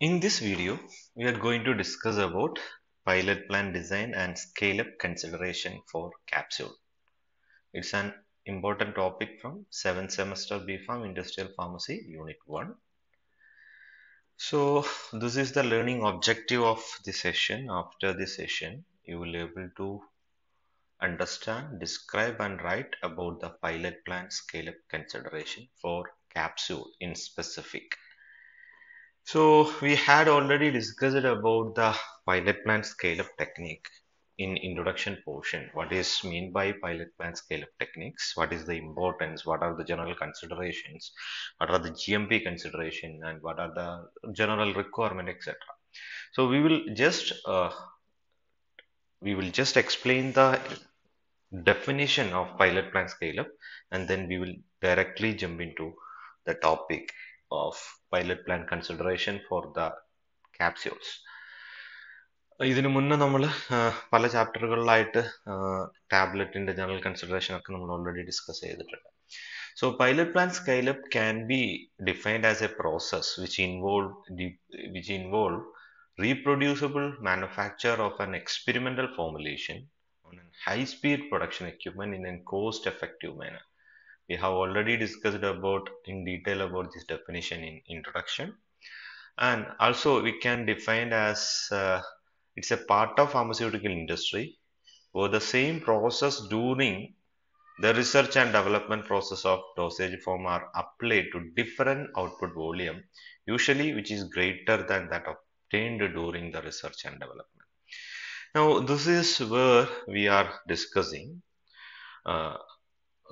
In this video, we are going to discuss about pilot plan design and scale-up consideration for capsule. It's an important topic from 7th semester BPharm Industrial Pharmacy Unit 1. So this is the learning objective of the session. After this session, you will be able to understand, describe and write about the pilot plan scale-up consideration for capsule in specific so we had already discussed about the pilot plan scale-up technique in introduction portion. What is mean by pilot plan scale-up techniques? What is the importance? What are the general considerations? What are the GMP consideration and what are the general requirement, etc. So we will just uh, we will just explain the definition of pilot plan scale-up and then we will directly jump into the topic of pilot plan consideration for the capsules ഇതിനു മുന്നേ നമ്മൾ പല ചാപ്റ്ററുകളിലായിട്ട് ടാബ്ലറ്റിൻ്റെ general consideration ഒക്കെ നമ്മൾ already discuss ചെയ്തിട്ടുണ്ട് So pilot plan scale-up can be defined as a process which involve which involve reproducible manufacture of an experimental formulation on a high-speed production equipment in a cost-effective manner. We have already discussed about in detail about this definition in introduction. And also we can define as uh, it's a part of pharmaceutical industry where the same process during the research and development process of dosage form are applied to different output volume usually which is greater than that obtained during the research and development. Now this is where we are discussing uh,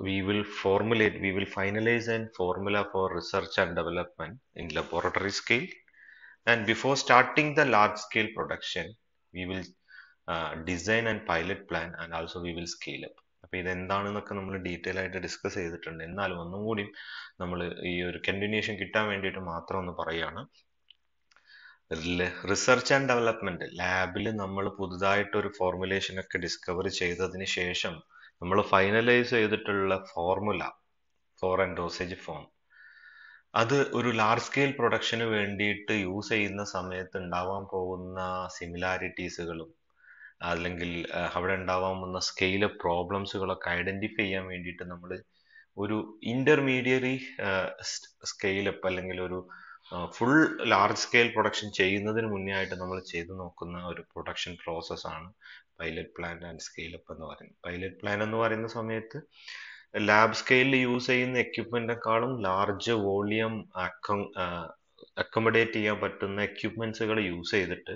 we will formulate, we will finalize a formula for research and development in laboratory scale. And before starting the large scale production, we will uh, design and pilot plan and also we will scale up. അപ്പോൾ ഇതെന്താണെന്നൊക്കെ നമ്മൾ detail ആയിട്ട് discuss ചെയ്തിട്ടുണ്ട് എന്നാലും ഒന്നും കൂടി nammal ee ഒരു continuation kittan വേണ്ടിയിട്ട് മാത്രം ഒന്ന് പറയുകയാണ് റിസർച്ച് ആൻഡ് ഡെവലപ്മെന്റ് ലാബിൽ നമ്മൾ പുതുതായിട്ട് ഒരു ഫോർമുലേഷൻ ഒക്കെ ഡിസ്കവർ ചെയ്തതിന് ശേഷം നമ്മൾ ഫൈനലൈസ് ചെയ്തിട്ടുള്ള formula for and dosage form അത് ഒരു ലാർജ് സ്കെയിൽ പ്രൊഡക്ഷന് വേണ്ടിയിട്ട് യൂസ് ചെയ്യുന്ന സമയത്ത് ഉണ്ടാവാൻ പോകുന്ന സിമിലാരിറ്റീസുകളും അല്ലെങ്കിൽ അവിടെ ഉണ്ടാവാവുന്ന സ്കെയിലെ പ്രോബ്ലംസുകളൊക്കെ ഐഡന്റിഫൈ ചെയ്യാൻ വേണ്ടിയിട്ട് നമ്മൾ ഒരു ഇന്റർമീഡിയറി സ്കെയിലപ്പ് അല്ലെങ്കിൽ ഒരു ഫുൾ ലാർജ് സ്കെയിൽ പ്രൊഡക്ഷൻ ചെയ്യുന്നതിന് മുന്നേ ആയിട്ട് നമ്മൾ ചെയ്തു നോക്കുന്ന ഒരു പ്രൊഡക്ഷൻ പ്രോസസ്സാണ് pilot plan and scale up എന്ന് പറയുന്നത് പൈലറ്റ് പ്ലാൻ എന്ന് പറയുന്ന സമയത്ത് ലാബ് സ്കെയിലിൽ യൂസ് ചെയ്യുന്ന എക്യുപ്മെന്റിനെക്കാളും ലാർജ് വോളിയം അക്കോമഡേറ്റ് ചെയ്യാൻ പറ്റുന്ന എക്യുപ്മെന്റ്സുകൾ യൂസ് ചെയ്തിട്ട്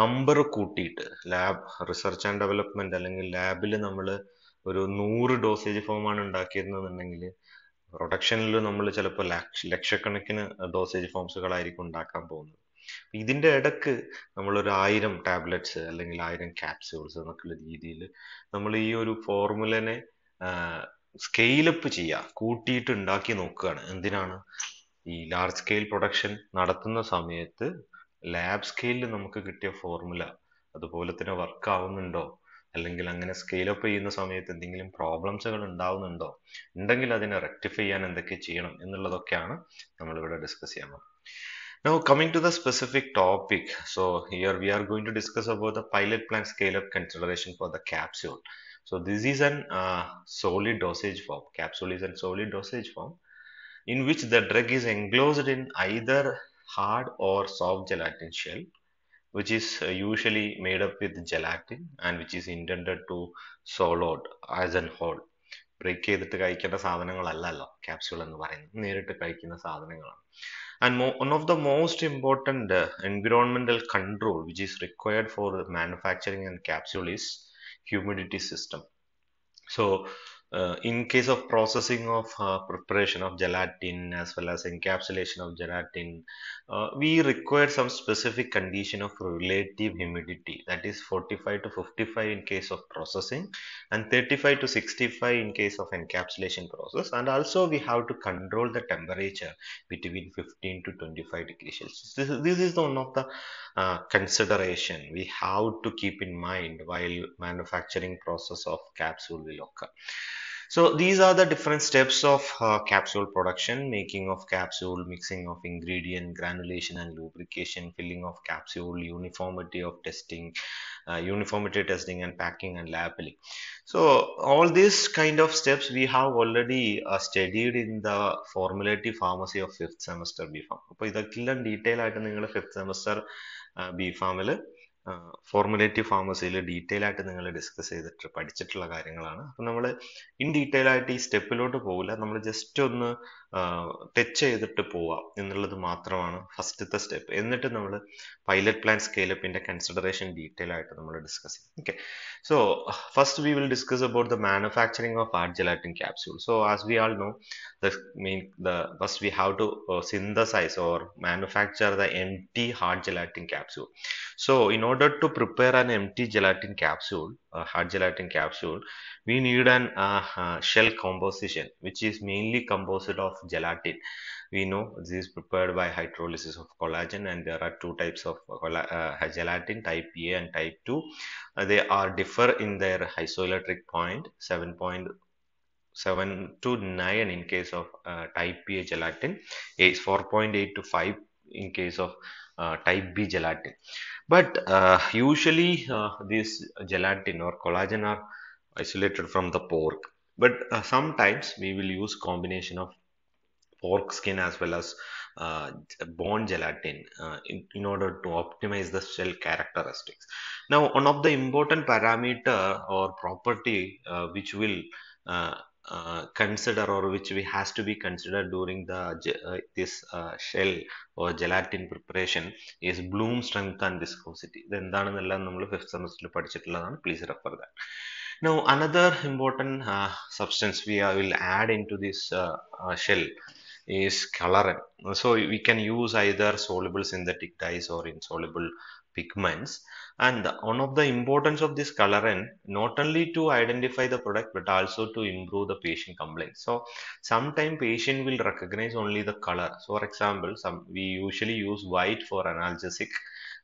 നമ്പർ കൂട്ടിയിട്ട് ലാബ് റിസർച്ച് ആൻഡ് ഡെവലപ്മെന്റ് അല്ലെങ്കിൽ ലാബിൽ നമ്മൾ ഒരു നൂറ് ഡോസേജ് ഫോമാണ് ഉണ്ടാക്കിയിരുന്നതെന്നുണ്ടെങ്കിൽ പ്രൊഡക്ഷനിൽ നമ്മൾ ചിലപ്പോൾ ലക്ഷക്കണക്കിന് ഡോസേജ് ഫോംസുകളായിരിക്കും ഉണ്ടാക്കാൻ പോകുന്നത് ഇതിൻ്റെ ഇടക്ക് നമ്മളൊരു ആയിരം ടാബ്ലറ്റ്സ് അല്ലെങ്കിൽ ആയിരം ക്യാപ്സ്യൂൾസ് എന്നൊക്കെയുള്ള രീതിയിൽ നമ്മൾ ഈ ഒരു ഫോർമുലനെ സ്കെയിലപ്പ് ചെയ്യുക കൂട്ടിയിട്ട് ഉണ്ടാക്കി നോക്കുകയാണ് എന്തിനാണ് ഈ ലാർജ് സ്കെയിൽ പ്രൊഡക്ഷൻ നടത്തുന്ന സമയത്ത് ലാബ് സ്കെയിലിൽ നമുക്ക് കിട്ടിയ ഫോർമുല അതുപോലെ തന്നെ വർക്ക് ആവുന്നുണ്ടോ അല്ലെങ്കിൽ അങ്ങനെ സ്കെയിലപ്പ് ചെയ്യുന്ന സമയത്ത് എന്തെങ്കിലും പ്രോബ്ലംസുകൾ ഉണ്ടാവുന്നുണ്ടോ ഉണ്ടെങ്കിൽ അതിനെ റെക്ടിഫൈ ചെയ്യാൻ എന്തൊക്കെ ചെയ്യണം എന്നുള്ളതൊക്കെയാണ് നമ്മളിവിടെ ഡിസ്കസ് ചെയ്യാൻ Now coming to the specific topic, so here we are going to discuss about the pilot plant scale-up consideration for the capsule. So this is an uh, solid dosage form. Capsule is a solid dosage form in which the drug is enclosed in either hard or soft gelatin shell which is uh, usually made up with gelatin and which is intended to solid as an whole break ചെയ്തിട്ട് capsule സാധനങ്ങളല്ലല്ലോ capsule എന്ന് പറയുന്നത് and one of the most important uh, environmental control which is required for manufacturing and capsule is humidity system so uh, in case of processing of uh, preparation of gelatin as well as encapsulation of gelatin uh, we require some specific condition of relative humidity that is 45 to 55 in case of processing and 35 to 65 in case of encapsulation process and also we have to control the temperature between 15 to 25 degrees celsius this, this is one of the uh, consideration we have to keep in mind while manufacturing process of capsule will occur so these are the different steps of uh, capsule production, making of capsule, mixing of ingredient, granulation and lubrication, filling of capsule, uniformity of testing, uh, uniformity testing and packing and labeling. So all these kind of steps we have already uh, studied in the formulative pharmacy of fifth semester B Farm. അപ്പോൾ detail detail ആയിട്ട് നിങ്ങൾ fifth semester B uh, ഫാമിൽ formulative ഫാർമസിയിൽ detail ആയിട്ട് നിങ്ങൾ discuss ചെയ്തിട്ട് പഠിച്ചിട്ടുള്ള കാര്യങ്ങളാണ് അപ്പം നമ്മൾ ഇൻ ഡീറ്റെയിൽ ആയിട്ട് ഈ സ്റ്റെപ്പിലോട്ട് പോകില്ല നമ്മൾ ജസ്റ്റ് ഒന്ന് ടച്ച് ചെയ്തിട്ട് പോവാം എന്നുള്ളത് മാത്രമാണ് ഫസ്റ്റത്തെ സ്റ്റെപ്പ് എന്നിട്ട് നമ്മൾ പൈലറ്റ് പ്ലാൻ സ്കെയിലപ്പിന്റെ കൺസിഡറേഷൻ ഡീറ്റെയിൽ ആയിട്ട് നമ്മൾ ഡിസ്കസ് ചെയ്യും okay so first we will discuss about the manufacturing of hard gelatin capsule so as we all know the mean the first we have to synthesise or manufacture the empty hard gelatin capsule so in order to prepare an empty gelatin capsule hard gelatin capsule we need an shell composition which is mainly which is mainly composed of gelatin we know this is prepared by hydrolysis of collagen and there are two types of uh, gelatin type a and type 2 uh, they are differ in their isoelectric point 7.7 to 9 in case of uh, type A gelatin, is 4.8 to 5 in case of uh, type B gelatin. But uh, usually uh, this gelatin or collagen are isolated from the pork. But uh, sometimes we will use combination of pork skin as well as uh, bone gelatin uh, in, in, order to optimize the shell characteristics. Now one of the important parameter or property uh, which will uh, uh, consider or which we has to be considered during the uh, this shell or gelatin preparation is bloom strength and viscosity. ഇത് എന്താണെന്നെല്ലാം നമ്മൾ fifth സെമസ്റ്ററിൽ പഠിച്ചിട്ടുള്ളതാണ് please refer that. Now another important substance we will add into this shell is colorant. So we can use either soluble synthetic dyes or insoluble pigments and one of the importance of this colorant not only to identify the product but also to improve the patient compliance so sometimes patient will recognize only the color so for example some we usually use white for analgesic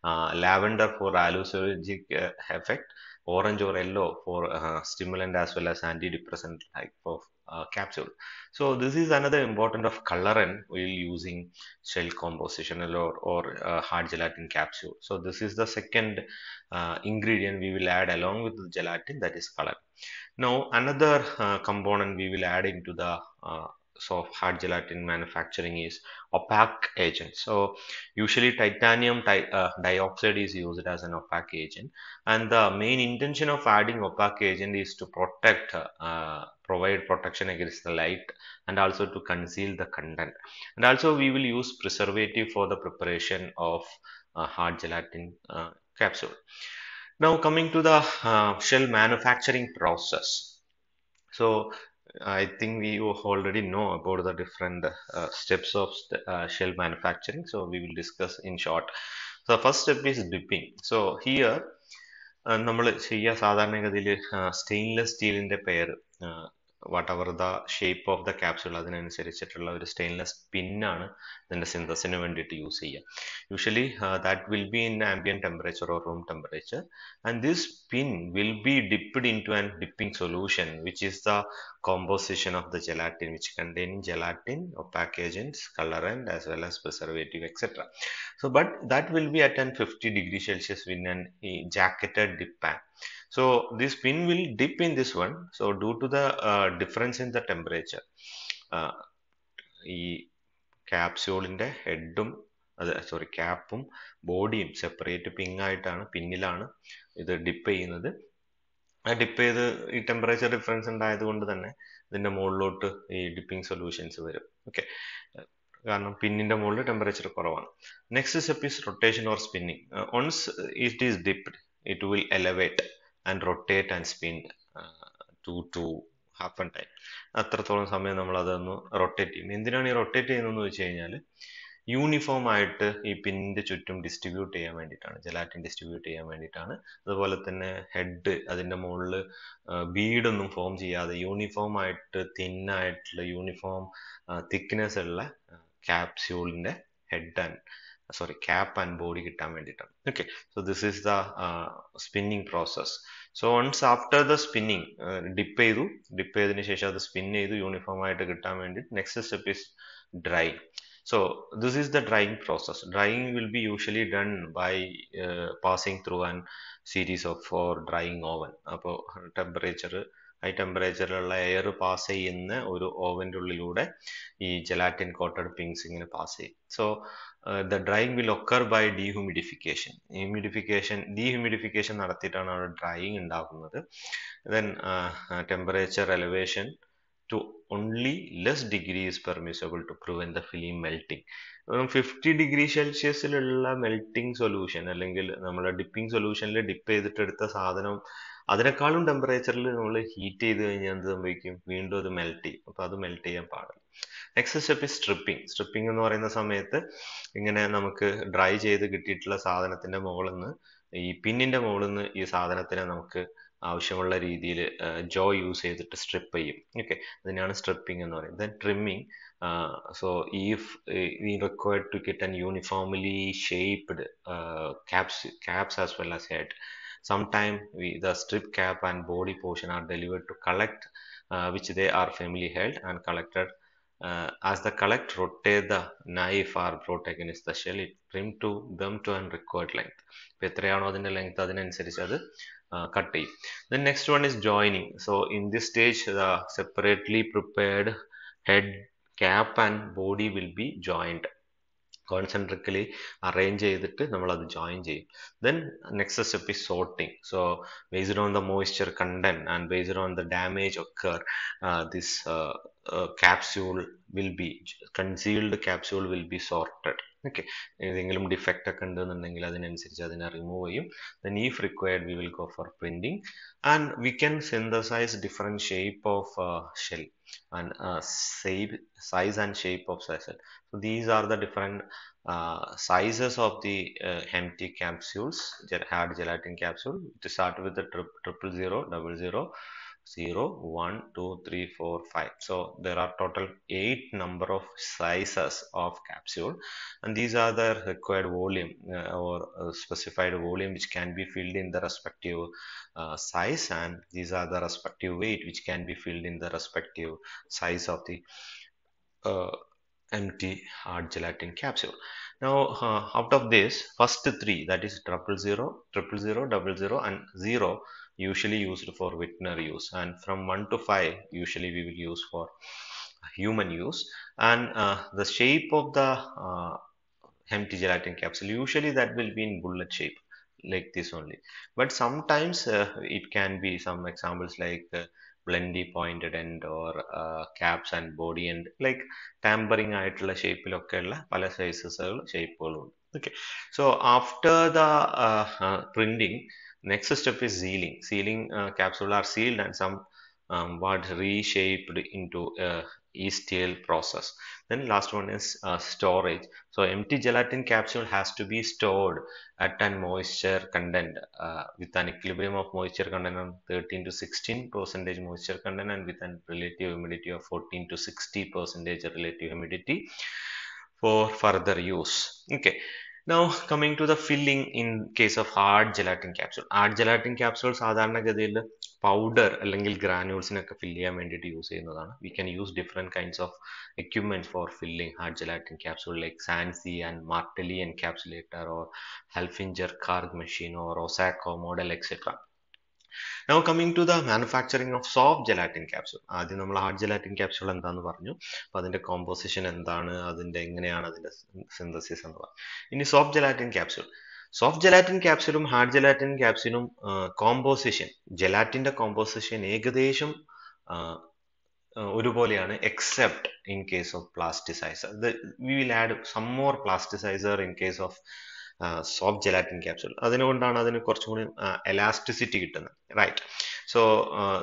uh, lavender for hallucinogenic uh, effect orange or yellow for uh, stimulant as well as antidepressant type of uh, capsule. So this is another important of colorant while using shell composition or, or uh, hard gelatin capsule. So this is the second uh, ingredient we will add along with the gelatin that is color. Now another uh, component we will add into the uh, so hard gelatin manufacturing is opaque agent so usually titanium di uh, dioxide is used as an opaque agent and the main intention of adding opaque agent is to protect uh, provide protection against the light and also to conceal the content and also we will use preservative for the preparation of uh, hard gelatin uh, capsule now coming to the uh, shell manufacturing process so I think we already know about the different uh, steps of st uh, shell manufacturing so we will discuss in short so the first step is dipping so here uh, നമ്മൾ stainless steel in the pair whatever the shape of the capsule adin anusarichittulla or stainless pinna, pin aanu indinte synthesis venditu use cheya usually uh, that will be in ambient temperature or room temperature and this pin will be dipped into an dipping solution which is the composition of the gelatin which contain gelatin opaque agents colorant as well as preservative etc so but that will be at 50 degree celsius in a eh, jacketed dip pan So this pin will dip in this one. So due to the uh, difference in the temperature, uh, ഈ ക്യാപ്സ്യൂളിൻ്റെ ഹെഡും അത് sorry ക്യാപ്പും ബോഡിയും separate പിങ്ങായിട്ടാണ് പിന്നിലാണ് ഇത് dip ചെയ്യുന്നത് dip ചെയ്ത് ഈ temperature difference ഉണ്ടായത് കൊണ്ട് തന്നെ ഇതിൻ്റെ മുകളിലോട്ട് ഈ ഡിപ്പിംഗ് സൊല്യൂഷൻസ് വരും ഓക്കെ കാരണം പിന്നിന്റെ മുകളിൽ ടെമ്പറേച്ചർ കുറവാണ് next step is rotation or spinning once it is dipped it will elevate and rotate and spin uh, to to half and time അത്രത്തോളം സമയം നമ്മൾ അതൊന്ന് റൊട്ടേറ്റ് ചെയ്യും എന്തിനാണ് ഈ റൊട്ടേറ്റ് ചെയ്യുന്നതെന്ന് വെച്ച് കഴിഞ്ഞാൽ യൂണിഫോം ആയിട്ട് ഈ പിന്നിൻ്റെ ചുറ്റും ഡിസ്ട്രിബ്യൂട്ട് ചെയ്യാൻ വേണ്ടിയിട്ടാണ് ജലാറ്റിൻ ഡിസ്ട്രിബ്യൂട്ട് ചെയ്യാൻ വേണ്ടിയിട്ടാണ് അതുപോലെ തന്നെ ഹെഡ് അതിൻ്റെ മുകളിൽ ബീഡൊന്നും ഫോം ചെയ്യാതെ യൂണിഫോം ആയിട്ട് തിന്നായിട്ടുള്ള യൂണിഫോം തിക്നെസ് ഉള്ള ക്യാപ്സ്യൂളിൻ്റെ head and sorry cap and body കിട്ടാൻ venditam okay so this is the spinning process so once after the spinning dip ചെയ്തു ഡിപ്പ് ചെയ്തതിന് ശേഷം അത് സ്പിൻ ചെയ്തു യൂണിഫോം ആയിട്ട് കിട്ടാൻ വേണ്ടി next step is dry so this is the drying process drying will be usually done by passing through an series of four drying oven അപ്പോൾ temperature high ടെമ്പറേച്ചറിലുള്ള എയർ പാസ് ചെയ്യുന്ന ഒരു ഓവൻ്റെ ഉള്ളിലൂടെ ഈ ജെലാറ്റിൻ കോട്ടഡ് പിങ്സ് ഇങ്ങനെ പാസ് ചെയ്യും so the drying will occur by dehumidification humidification dehumidification നടത്തിയിട്ടാണ് അവിടെ ഡ്രൈയിങ് ഉണ്ടാകുന്നത് then temperature elevation to only less degree is permissible to prevent the film melting fifty degree സെൽഷ്യസിലുള്ള മെൽറ്റിംഗ് സൊല്യൂഷൻ അല്ലെങ്കിൽ നമ്മൾ dipping സൊല്യൂഷനിൽ dip ചെയ്തിട്ടെടുത്ത സാധനം അതിനേക്കാളും ടെമ്പറേച്ചറിൽ നമ്മൾ ഹീറ്റ് ചെയ്ത് കഴിഞ്ഞാൽ എന്ത് സംഭവിക്കും വീണ്ടും അത് മെൽറ്റ് ചെയ്യും അപ്പോൾ അത് മെൽറ്റ് ചെയ്യാൻ പാടില്ല നെക്സ്റ്റ് സ്റ്റെപ്പ് ഈ സ്ട്രിപ്പിംഗ് സ്ട്രിപ്പിംഗ് എന്ന് പറയുന്ന സമയത്ത് ഇങ്ങനെ നമുക്ക് ഡ്രൈ ചെയ്ത് കിട്ടിയിട്ടുള്ള സാധനത്തിന്റെ മുകളിൽ നിന്ന് ഈ പിന്നിന്റെ മുകളിൽ നിന്ന് ഈ സാധനത്തിനെ നമുക്ക് ആവശ്യമുള്ള രീതിയിൽ ജോ യൂസ് ചെയ്തിട്ട് സ്ട്രിപ്പ് ചെയ്യും ഓക്കെ അതിനാണ് സ്ട്രിപ്പിംഗ് എന്ന് പറയുന്നത് then trimming so if we required to get an uniformly shaped caps caps as well as head Sometimes the strip cap and body portion are delivered to collect uh, which they are firmly held and collected uh, as the collect rotate the knife or protagonist the shell it trim to them to an required length petrayano the length adine anusarichu adu cut the next one is joining so in this stage the separately prepared head cap and body will be joined concentrically arrange ചെയ്തിട്ട് നമ്മൾ അത് join ചെയ്യും then next step is sorting so based on the moisture content and based on the damage occur this capsule will be concealed capsule will be sorted okay ഏതെങ്കിലും defect ഒക്കെ ഉണ്ടെന്നുണ്ടെങ്കിൽ അതിനനുസരിച്ച് അതിനെ remove ചെയ്യും then if required we will go for printing and we can synthesise different shape of shell and uh, size and shape of sessile. So these are the different uh, sizes of the uh, empty capsules, hard gelatin capsule to start with the triple zero, double zero, 0, 1, 2, 3, 4, 5. So there are total 8 number of sizes of capsule and these are the required volume uh, or uh, specified volume which can be filled in the respective uh, size and these are the respective weight which can be filled in the respective size of the uh, empty hard gelatin capsule. Now uh, out of this first three that is triple zero, triple zero, double zero and zero usually used for veterinary use and from 1 to 5 usually we will use for human use and uh, the shape of the uh, empty gelatin capsule usually that will be in bullet shape like this only but sometimes uh, it can be some examples like uh, blendy pointed end or uh, caps and body end like tampering shape. ആയിട്ടുള്ള ഷേപ്പിലൊക്കെയുള്ള പല സൈസസുകൾ ഷേപ്പുകളുണ്ട് Okay. So after the uh, uh, printing. Next step is sealing. Sealing uh, capsule are sealed and some um, reshaped into a e-steel process. Then last one is uh, storage. So empty gelatin capsule has to be stored at an moisture content uh, with an equilibrium of moisture content of 13 to 16 percentage moisture content and with an relative humidity of 14 to 60 percentage relative humidity for further use. Okay. Now coming to the filling in case of hard gelatin capsule. Hard gelatin capsules are powder or granules in use We can use different kinds of equipment for filling hard gelatin capsule like Sansi and Martelli encapsulator or Helfinger carg machine or Osaka model, etc. Now coming to the manufacturing of soft gelatin capsule ആദ്യം നമ്മൾ hard gelatin capsule എന്താണെന്ന് പറഞ്ഞു അപ്പോൾ അതിൻ്റെ composition എന്താണ് അതിൻ്റെ എങ്ങനെയാണ് അതിൻ്റെ സിന്തസിസ് എന്ന് പറഞ്ഞു ഇനി soft gelatin capsule soft gelatin ക്യാപ്സ്യൂളും ഹാർഡ് ജെലാറ്റിൻ ക്യാപ്സ്യൂളും കോമ്പോസിഷൻ ജെലാറ്റിന്റെ കോമ്പോസിഷൻ ഏകദേശം ഒരുപോലെയാണ് except in case of plasticiser we will add some more plasticiser in case of soft gelatin capsule അതിനുകൊണ്ടാണ് അതിന് കുറച്ചും Right. So, കിട്ടുന്നത് right so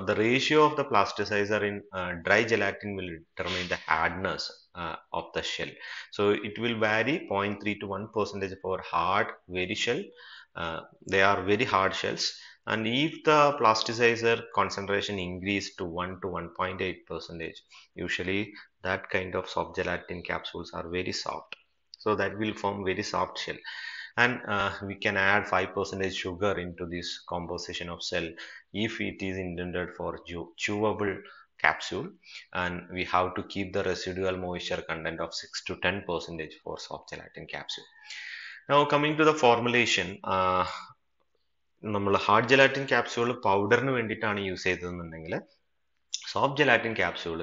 the ratio of the plasticiser in dry gelatin will determine the hardness of the shell. So it will vary 0.3 to 1 percentage for hard very shell. they are very hard shells and if the plasticizer concentration increased to 1 to 1.8 percentage usually that kind of soft gelatin capsules are very soft so that will form very soft shell and uh, we can add 5% sugar into this composition of cell if it is intended for chew chewable capsule and we have to keep the residual moisture content of 6 to 10 percentage for soft gelatin capsule now coming to the formulation uh, hard gelatin capsule powder പൗഡറിന് വേണ്ടിയിട്ടാണ് use soft gelatin capsule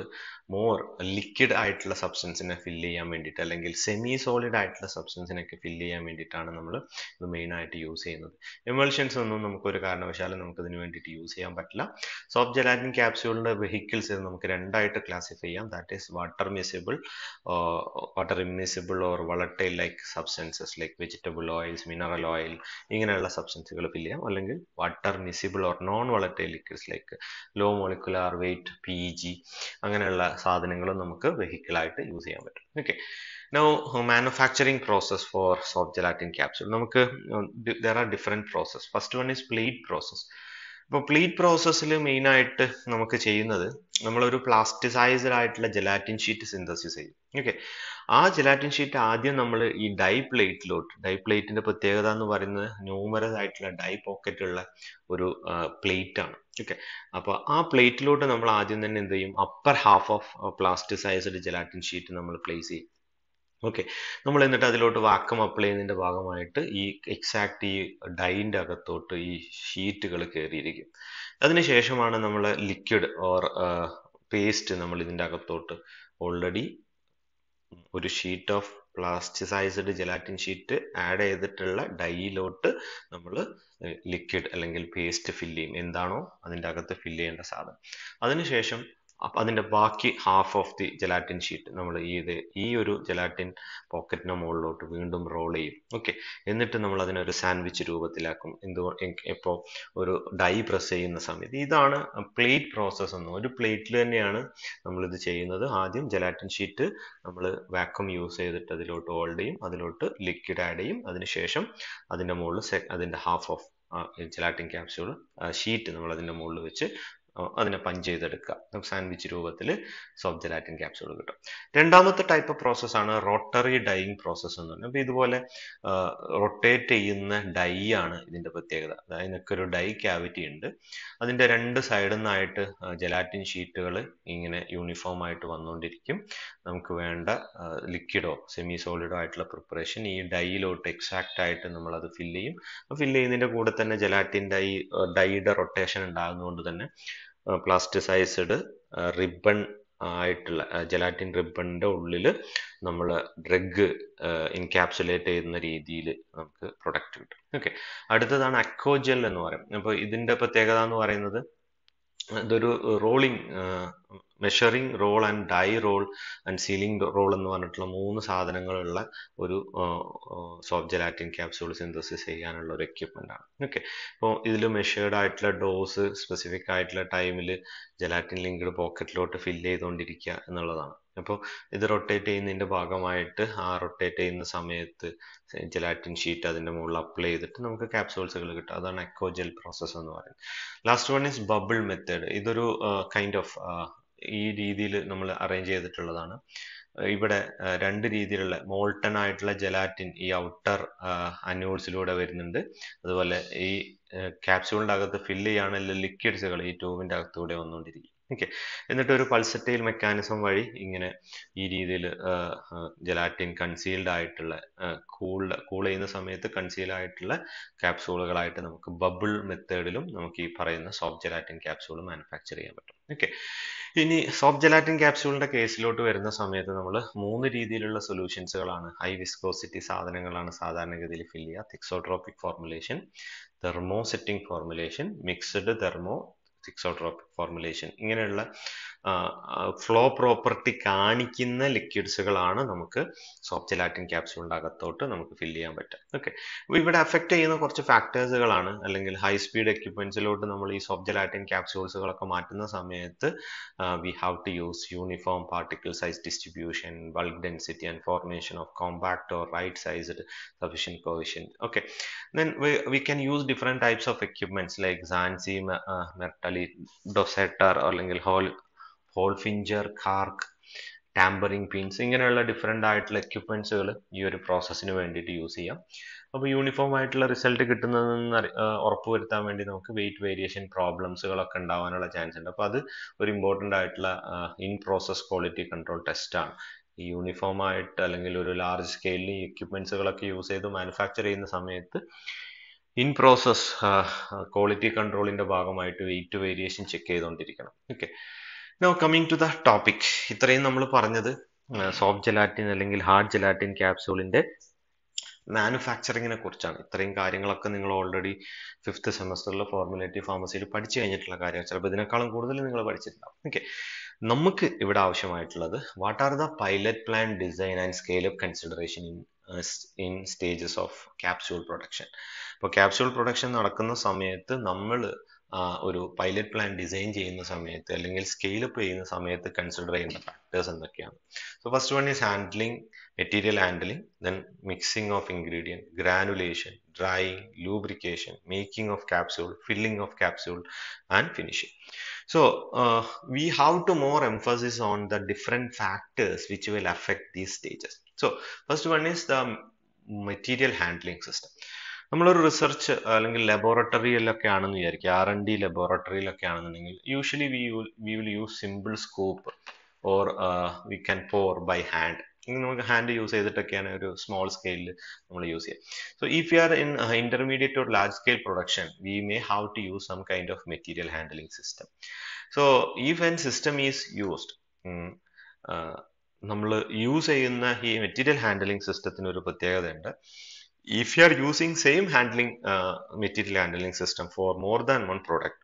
more liquid ആയിട്ടുള്ള സബ്സ്റ്റൻസിനെ fill ചെയ്യാൻ വേണ്ടിയിട്ട് അല്ലെങ്കിൽ semi solid ആയിട്ടുള്ള സബ്സ്റ്റൻസിനൊക്കെ fill ചെയ്യാൻ വേണ്ടിയിട്ടാണ് നമ്മൾ ഇത് മെയിനായിട്ട് യൂസ് ചെയ്യുന്നത് എമൾഷൻസ് ഒന്നും നമുക്കൊരു കാരണവശാലും ഇതിന് വേണ്ടിയിട്ട് യൂസ് ചെയ്യാൻ പറ്റില്ല സോഫ്റ്റ് ജലാറ്റിൻ ക്യാപ്സ്യൂളിൻ്റെ വെഹിക്കിൾസ് നമുക്ക് രണ്ടായിട്ട് ക്ലാസിഫൈ ചെയ്യാം that is water miscible water immiscible or volatile like substances like vegetable oils mineral oil ഇങ്ങനെയുള്ള സബ്സ്റ്റൻസുകൾ ഫില്ല് ചെയ്യാം അല്ലെങ്കിൽ water miscible or non volatile liquids like low molecular weight P G അങ്ങനെയുള്ള സാധനങ്ങളും നമുക്ക് വെഹിക്കിളായിട്ട് യൂസ് ചെയ്യാൻ പറ്റും okay no manufacturing process for soft gelatin capsule നമുക്ക് there are different process first one is plate process ഇപ്പോൾ പ്ലീറ്റ് പ്രോസസ്സിൽ മെയിനായിട്ട് നമുക്ക് ചെയ്യുന്നത് നമ്മളൊരു പ്ലാസ്റ്റിസൈസ്ഡ് ആയിട്ടുള്ള ജെലാറ്റിൻ ഷീറ്റ് സിന്തസിസ് ചെയ്യും ഓക്കെ ആ ജെലാറ്റിൻ ഷീറ്റ് ആദ്യം നമ്മൾ ഈ ഡൈ പ്ലേറ്റിലോട്ട് ഡൈ പ്ലേറ്റിന്റെ പ്രത്യേകത എന്ന് പറയുന്നത് ന്യൂമറസ് ആയിട്ടുള്ള ഡൈ പോക്കറ്റുള്ള ഒരു പ്ലേറ്റ് uh, ആണ് ഓക്കെ അപ്പോൾ ആ പ്ലേറ്റിലോട്ട് നമ്മൾ ആദ്യം തന്നെ എന്ത് ചെയ്യും upper half of plasticised gelatin sheet നമ്മൾ പ്ലേസ് ചെയ്യും ഓക്കെ നമ്മൾ എന്നിട്ട് അതിലോട്ട് വാക്കം അപ്ലൈ ചെയ്യുന്നതിൻ്റെ ഭാഗമായിട്ട് ഈ എക്സാക്ട് ഈ ഡൈൻ്റെ അകത്തോട്ട് ഈ ഷീറ്റുകൾ കയറിയിരിക്കും അതിനുശേഷമാണ് നമ്മൾ ലിക്വിഡ് ഓർ പേസ്റ്റ് നമ്മൾ ഇതിൻ്റെ അകത്തോട്ട് ഓൾറെഡി ഒരു sheet of plasticised gelatin sheet add ചെയ്തിട്ടുള്ള ഡൈയിലോട്ട് നമ്മൾ ലിക്വിഡ് അല്ലെങ്കിൽ പേസ്റ്റ് ഫില്ല് ചെയ്യും എന്താണോ അതിൻ്റെ അകത്ത് ഫില്ല് ചെയ്യേണ്ട സാധനം അതിനുശേഷം അപ്പം അതിൻ്റെ ബാക്കി half of the gelatin sheet നമ്മൾ ഈ ഇത് ഈ ഒരു ജലാറ്റിൻ പോക്കറ്റിന് മുകളിലോട്ട് വീണ്ടും റോൾ ചെയ്യും ഓക്കെ എന്നിട്ട് നമ്മൾ അതിനൊരു സാൻഡ്വിച്ച് രൂപത്തിലാക്കും എന്തോ ഇപ്പോൾ ഒരു ഡൈ പ്രസ് ചെയ്യുന്ന സമയത്ത് ഇതാണ് പ്ലേറ്റ് പ്രോസസ്സ് എന്ന് ഒരു പ്ലേറ്റിൽ തന്നെയാണ് നമ്മളിത് ചെയ്യുന്നത് ആദ്യം ജലാറ്റിൻ ഷീറ്റ് നമ്മൾ വാക്വം യൂസ് ചെയ്തിട്ട് അതിലോട്ട് ഹോൾഡ് ചെയ്യും അതിലോട്ട് ലിക്വിഡ് ആഡ് ചെയ്യും അതിനുശേഷം അതിൻ്റെ മുകളിൽ അതിൻ്റെ half of gelatin capsule sheet നമ്മൾ അതിൻ്റെ മുകളിൽ വെച്ച് അതിനെ പഞ്ച് ചെയ്തെടുക്കുക നമുക്ക് സാൻഡ്വിച്ച് രൂപത്തിൽ സോഫ്റ്റ് ജെലാറ്റിൻ ക്യാപ്സ്യൂൾ കിട്ടും രണ്ടാമത്തെ ടൈപ്പ് പ്രോസസ് ആണ് റോട്ടറി ഡൈയിങ് പ്രോസസ്സ് എന്ന് പറഞ്ഞാൽ അപ്പോൾ ഇതുപോലെ റൊട്ടേറ്റ് ചെയ്യുന്ന ഡൈ ആണ് ഇതിൻ്റെ പ്രത്യേകത അതായത് ഇതിനൊക്കെ ഒരു ഡൈ ക്യാവിറ്റി ഉണ്ട് അതിൻ്റെ രണ്ട് സൈഡിൽ നിന്നായിട്ട് ജെലാറ്റിൻ ഷീറ്റുകൾ ഇങ്ങനെ യൂണിഫോം ആയിട്ട് വന്നുകൊണ്ടിരിക്കും നമുക്ക് വേണ്ട ലിക്വിഡോ സെമി സോളിഡോ ആയിട്ടുള്ള പ്രിപ്പറേഷൻ ഈ ഡൈയിലോട്ട് എക്സാക്റ്റ് ആയിട്ട് നമ്മൾ അത് ഫില്ല് ചെയ്യും ഫില്ല് ചെയ്യുന്നതിൻ്റെ കൂടെ തന്നെ ജലാറ്റിൻ ഡൈ ഡൈയുടെ റൊട്ടേഷൻ ഉണ്ടാകുന്നതുകൊണ്ട് തന്നെ പ്ലാസ്റ്റിസൈസ്ഡ് റിബൺ ആയിട്ടുള്ള ജലാറ്റിൻ റിബണിൻ്റെ ഉള്ളിൽ നമ്മൾ ഡ്രഗ് ഇൻക്യാപ്സുലേറ്റ് ചെയ്യുന്ന രീതിയിൽ നമുക്ക് പ്രൊഡക്റ്റ് കിട്ടും ഓക്കെ അടുത്തതാണ് അക്കോജെൽ എന്ന് പറയും അപ്പോൾ ഇതിൻ്റെ പ്രത്യേകത എന്ന് പറയുന്നത് ഇതൊരു rolling measuring roll and die roll and sealing roll എന്ന് പറഞ്ഞിട്ടുള്ള മൂന്ന് സാധനങ്ങളുള്ള ഒരു സോഫ്റ്റ് ജെലാറ്റിൻ ക്യാപ്സ്യൂൾ സിന്തസിസ് ചെയ്യാനുള്ള ഒരു എക്യുപ്മെൻ്റ് ആണ് ഓക്കെ അപ്പോൾ ഇതിൽ മെഷേർഡ് ആയിട്ടുള്ള ഡോസ് സ്പെസിഫിക് ആയിട്ടുള്ള ടൈമിൽ ജലാറ്റിൻ ലിങ്ക്ഡ് പോക്കറ്റിലോട്ട് ഫില്ല് ചെയ്തുകൊണ്ടിരിക്കുക എന്നുള്ളതാണ് അപ്പോൾ ഇത് റൊട്ടേറ്റ് ചെയ്യുന്നതിൻ്റെ ഭാഗമായിട്ട് ആ റൊട്ടേറ്റ് ചെയ്യുന്ന സമയത്ത് ജലാറ്റിൻ ഷീറ്റ് അതിൻ്റെ മുകളിൽ അപ്ലൈ ചെയ്തിട്ട് നമുക്ക് ക്യാപ്സൂൾസുകൾ കിട്ടും അതാണ് എക്കോജെൽ പ്രോസസ്സ് എന്ന് പറയുന്നത് last one is bubble method ഇതൊരു കൈൻഡ് ഓഫ് ഈ രീതിയിൽ നമ്മൾ അറേഞ്ച് ചെയ്തിട്ടുള്ളതാണ് ഇവിടെ രണ്ട് രീതിയിലുള്ള മോൾട്ടൺ ആയിട്ടുള്ള ജലാറ്റിൻ ഈ ഔട്ടർ അന്യൂഡ്സിലൂടെ വരുന്നുണ്ട് അതുപോലെ ഈ ക്യാപ്സ്യൂളിൻ്റെ അകത്ത് ഫില്ല് ചെയ്യാനുള്ള ലിക്വിഡ്സുകൾ ഈ ട്യൂബിൻ്റെ അകത്തൂടെ വന്നുകൊണ്ടിരിക്കും ഓക്കെ എന്നിട്ട് ഒരു പൾസറ്റൈൽ മെക്കാനിസം വഴി ഇങ്ങനെ ഈ രീതിയിൽ ജലാറ്റിൻ കൺസീൽഡ് ആയിട്ടുള്ള കൂൾഡ് കൂൾ ചെയ്യുന്ന സമയത്ത് കൺസീൽ ആയിട്ടുള്ള ക്യാപ്സൂളുകളായിട്ട് നമുക്ക് ബബിൾ മെത്തേഡിലും നമുക്ക് ഈ പറയുന്ന സോഫ്റ്റ് ജലാറ്റിൻ ക്യാപ്സൂൾ മാനുഫാക്ചർ ചെയ്യാൻ പറ്റും ഓക്കെ ഇനി സോഫ്റ്റ് ജലാറ്റിൻ ക്യാപ്സ്യൂളിന്റെ കേസിലോട്ട് വരുന്ന സമയത്ത് നമ്മൾ മൂന്ന് രീതിയിലുള്ള സൊല്യൂഷൻസുകളാണ് ഹൈ വിസ്കോസിറ്റി സാധനങ്ങളാണ് സാധാരണഗതിയിൽ ഫില്ല് ചെയ്യുക thixotropic formulation thermo setting formulation mixed thermo thixotropic formulation ഇങ്ങനെയുള്ള ഫ്ലോ പ്രോപ്പർട്ടി കാണിക്കുന്ന ലിക്വിഡ്സുകളാണ് നമുക്ക് സോഫ്റ്റ് ജെലാറ്റിൻ ക്യാപ്സ്യൂളിൻ്റെ അകത്തോട്ട് നമുക്ക് ഫില്ല് ചെയ്യാൻ പറ്റും ഓക്കെ അപ്പോൾ ഇവിടെ അഫക്റ്റ് ചെയ്യുന്ന കുറച്ച് ഫാക്ടേഴ്സുകളാണ് അല്ലെങ്കിൽ ഹൈ സ്പീഡ് എക്യുപ്മെൻസിലോട്ട് നമ്മൾ ഈ സോപ്പ് ജെലാറ്റിൻ ക്യാപ്സ്യൂൾസുകളൊക്കെ മാറ്റുന്ന സമയത്ത് we have to use uniform particle size distribution bulk density and formation of compact or right sized sufficient cohesion okay then we can use different types of equipments like Zanasi മെർട്ടലി dosator അല്ലെങ്കിൽ ഹോൾ ഹോൾഫിഞ്ചർ കാർക്ക് tampering pins ഇങ്ങനെയുള്ള different ആയിട്ടുള്ള എക്യുപ്മെൻസുകൾ ഈ ഒരു പ്രോസസ്സിന് വേണ്ടിയിട്ട് use ചെയ്യാം അപ്പോൾ യൂണിഫോം ആയിട്ടുള്ള റിസൾട്ട് കിട്ടുന്നതെന്ന് ഉറപ്പ് വരുത്താൻ വേണ്ടി നമുക്ക് വെയിറ്റ് വേരിയേഷൻ പ്രോബ്ലംസുകളൊക്കെ ഉണ്ടാവാനുള്ള ചാൻസ് ഉണ്ട് അപ്പോൾ അത് ഒരു ഇമ്പോർട്ടൻ്റ് ആയിട്ടുള്ള ഇൻ പ്രോസസ് ക്വാളിറ്റി കൺട്രോൾ ടെസ്റ്റാണ് ഈ യൂണിഫോം ആയിട്ട് അല്ലെങ്കിൽ ഒരു ലാർജ് സ്കെയിലിൽ ഈ എക്യുപ്മെൻസുകളൊക്കെ യൂസ് ചെയ്ത് മാനുഫാക്ചർ ചെയ്യുന്ന സമയത്ത് ഇൻ പ്രോസസ് ക്വാളിറ്റി കൺട്രോളിൻ്റെ ഭാഗമായിട്ട് വെയിറ്റ് വേരിയേഷൻ ചെക്ക് ചെയ്തുകൊണ്ടിരിക്കണം okay no coming to the topic ഇത്രയും നമ്മൾ പറഞ്ഞത് സോഫ്റ്റ് ജെലാറ്റിൻ അല്ലെങ്കിൽ ഹാർഡ് ജെലാറ്റിൻ ക്യാപ്സ്യൂളിന്റെ മാനുഫാക്ചറിങ്ങിനെ കുറിച്ചാണ് ഇത്രയും കാര്യങ്ങളൊക്കെ നിങ്ങൾ ഓൾറെഡി ഫിഫ്ത്ത് സെമസ്റ്ററിൽ ഫോർമുലേറ്റീവ് ഫാർമസിയിൽ പഠിച്ചു കഴിഞ്ഞിട്ടുള്ള കാര്യങ്ങൾ ചിലപ്പോൾ ഇതിനേക്കാളും കൂടുതൽ നിങ്ങൾ പഠിച്ചിട്ടുണ്ടാവും ഓക്കെ നമുക്ക് ഇവിടെ ആവശ്യമായിട്ടുള്ളത് what are the pilot plan design and scale up consideration in in stages of capsule production അപ്പോൾ ക്യാപ്സ്യൂൾ പ്രൊഡക്ഷൻ നടക്കുന്ന സമയത്ത് നമ്മൾ ഒരു പൈലറ്റ് പ്ലാൻ ഡിസൈൻ ചെയ്യുന്ന സമയത്ത് അല്ലെങ്കിൽ സ്കെയിൽ അപ്പ് ചെയ്യുന്ന സമയത്ത് കൺസിഡർ ചെയ്യുന്ന ഫാക്ടേഴ്സ് എന്തൊക്കെയാണ് so first one is handling material handling then mixing of ingredient granulation drying lubrication making of capsule filling of capsule and finishing so we how to more emphasis on the the factors which which will affect these stages. So one is the material handling system നമ്മളൊരു research അല്ലെങ്കിൽ ലബോറട്ടറിയിലൊക്കെ ആണെന്ന് വിചാരിക്കുക R and D ലബോറട്ടറിയിലൊക്കെ ആണെന്നുണ്ടെങ്കിൽ usually we we will use simple scoop or we can pore by hand നമുക്ക് hand use ചെയ്തിട്ടൊക്കെയാണ് ഒരു സ്മോൾ സ്കെയിലിൽ നമ്മൾ യൂസ് ചെയ്യുക so if you are in intermediate or large scale production we may have to use some kind of material handling system so ഈ an system is used നമ്മൾ use ചെയ്യുന്ന ഈ material handling സിസ്റ്റത്തിന് ഒരു പ്രത്യേകതയുണ്ട് if you are using same handling uh, material handling system for more than one product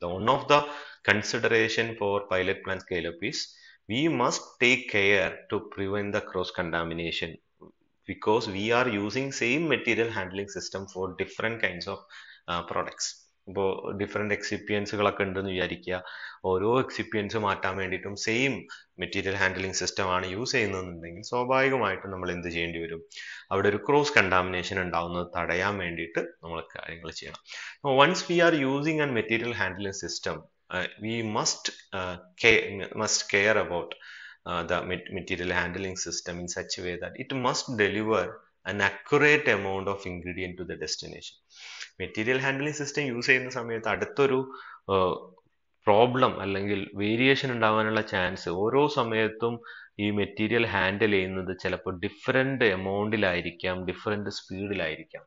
the one of the consideration for pilot plant scale up is we must take care to prevent the cross contamination because we are using same material handling system for different kinds of uh, products ഇപ്പോൾ different എക്സിപ്പിയൻസുകളൊക്കെ ഉണ്ടെന്ന് വിചാരിക്കുക ഓരോ excipients മാറ്റാൻ വേണ്ടിയിട്ടും same material handling system ആണ് use ചെയ്യുന്നതെന്നുണ്ടെങ്കിൽ സ്വാഭാവികമായിട്ടും നമ്മൾ എന്ത് ചെയ്യേണ്ടി വരും അവിടെ ഒരു ക്രോസ് കണ്ടാമിനേഷൻ ഉണ്ടാവുന്നത് തടയാൻ വേണ്ടിയിട്ട് നമ്മൾ കാര്യങ്ങൾ ചെയ്യണം once we are using an material handling system we must must care about the material handling system in such way that it must deliver an accurate amount of ingredient to the destination. Material handling system use ചെയ്യുന്ന സമയത്ത് അടുത്തൊരു problem അല്ലെങ്കിൽ variation ഉണ്ടാകാനുള്ള chance ഓരോ സമയത്തും ഈ material handle ചെയ്യുന്നത് ചിലപ്പോൾ ഡിഫറെൻ്റ് എമൗണ്ടിലായിരിക്കാം ഡിഫറെൻ്റ് സ്പീഡിലായിരിക്കാം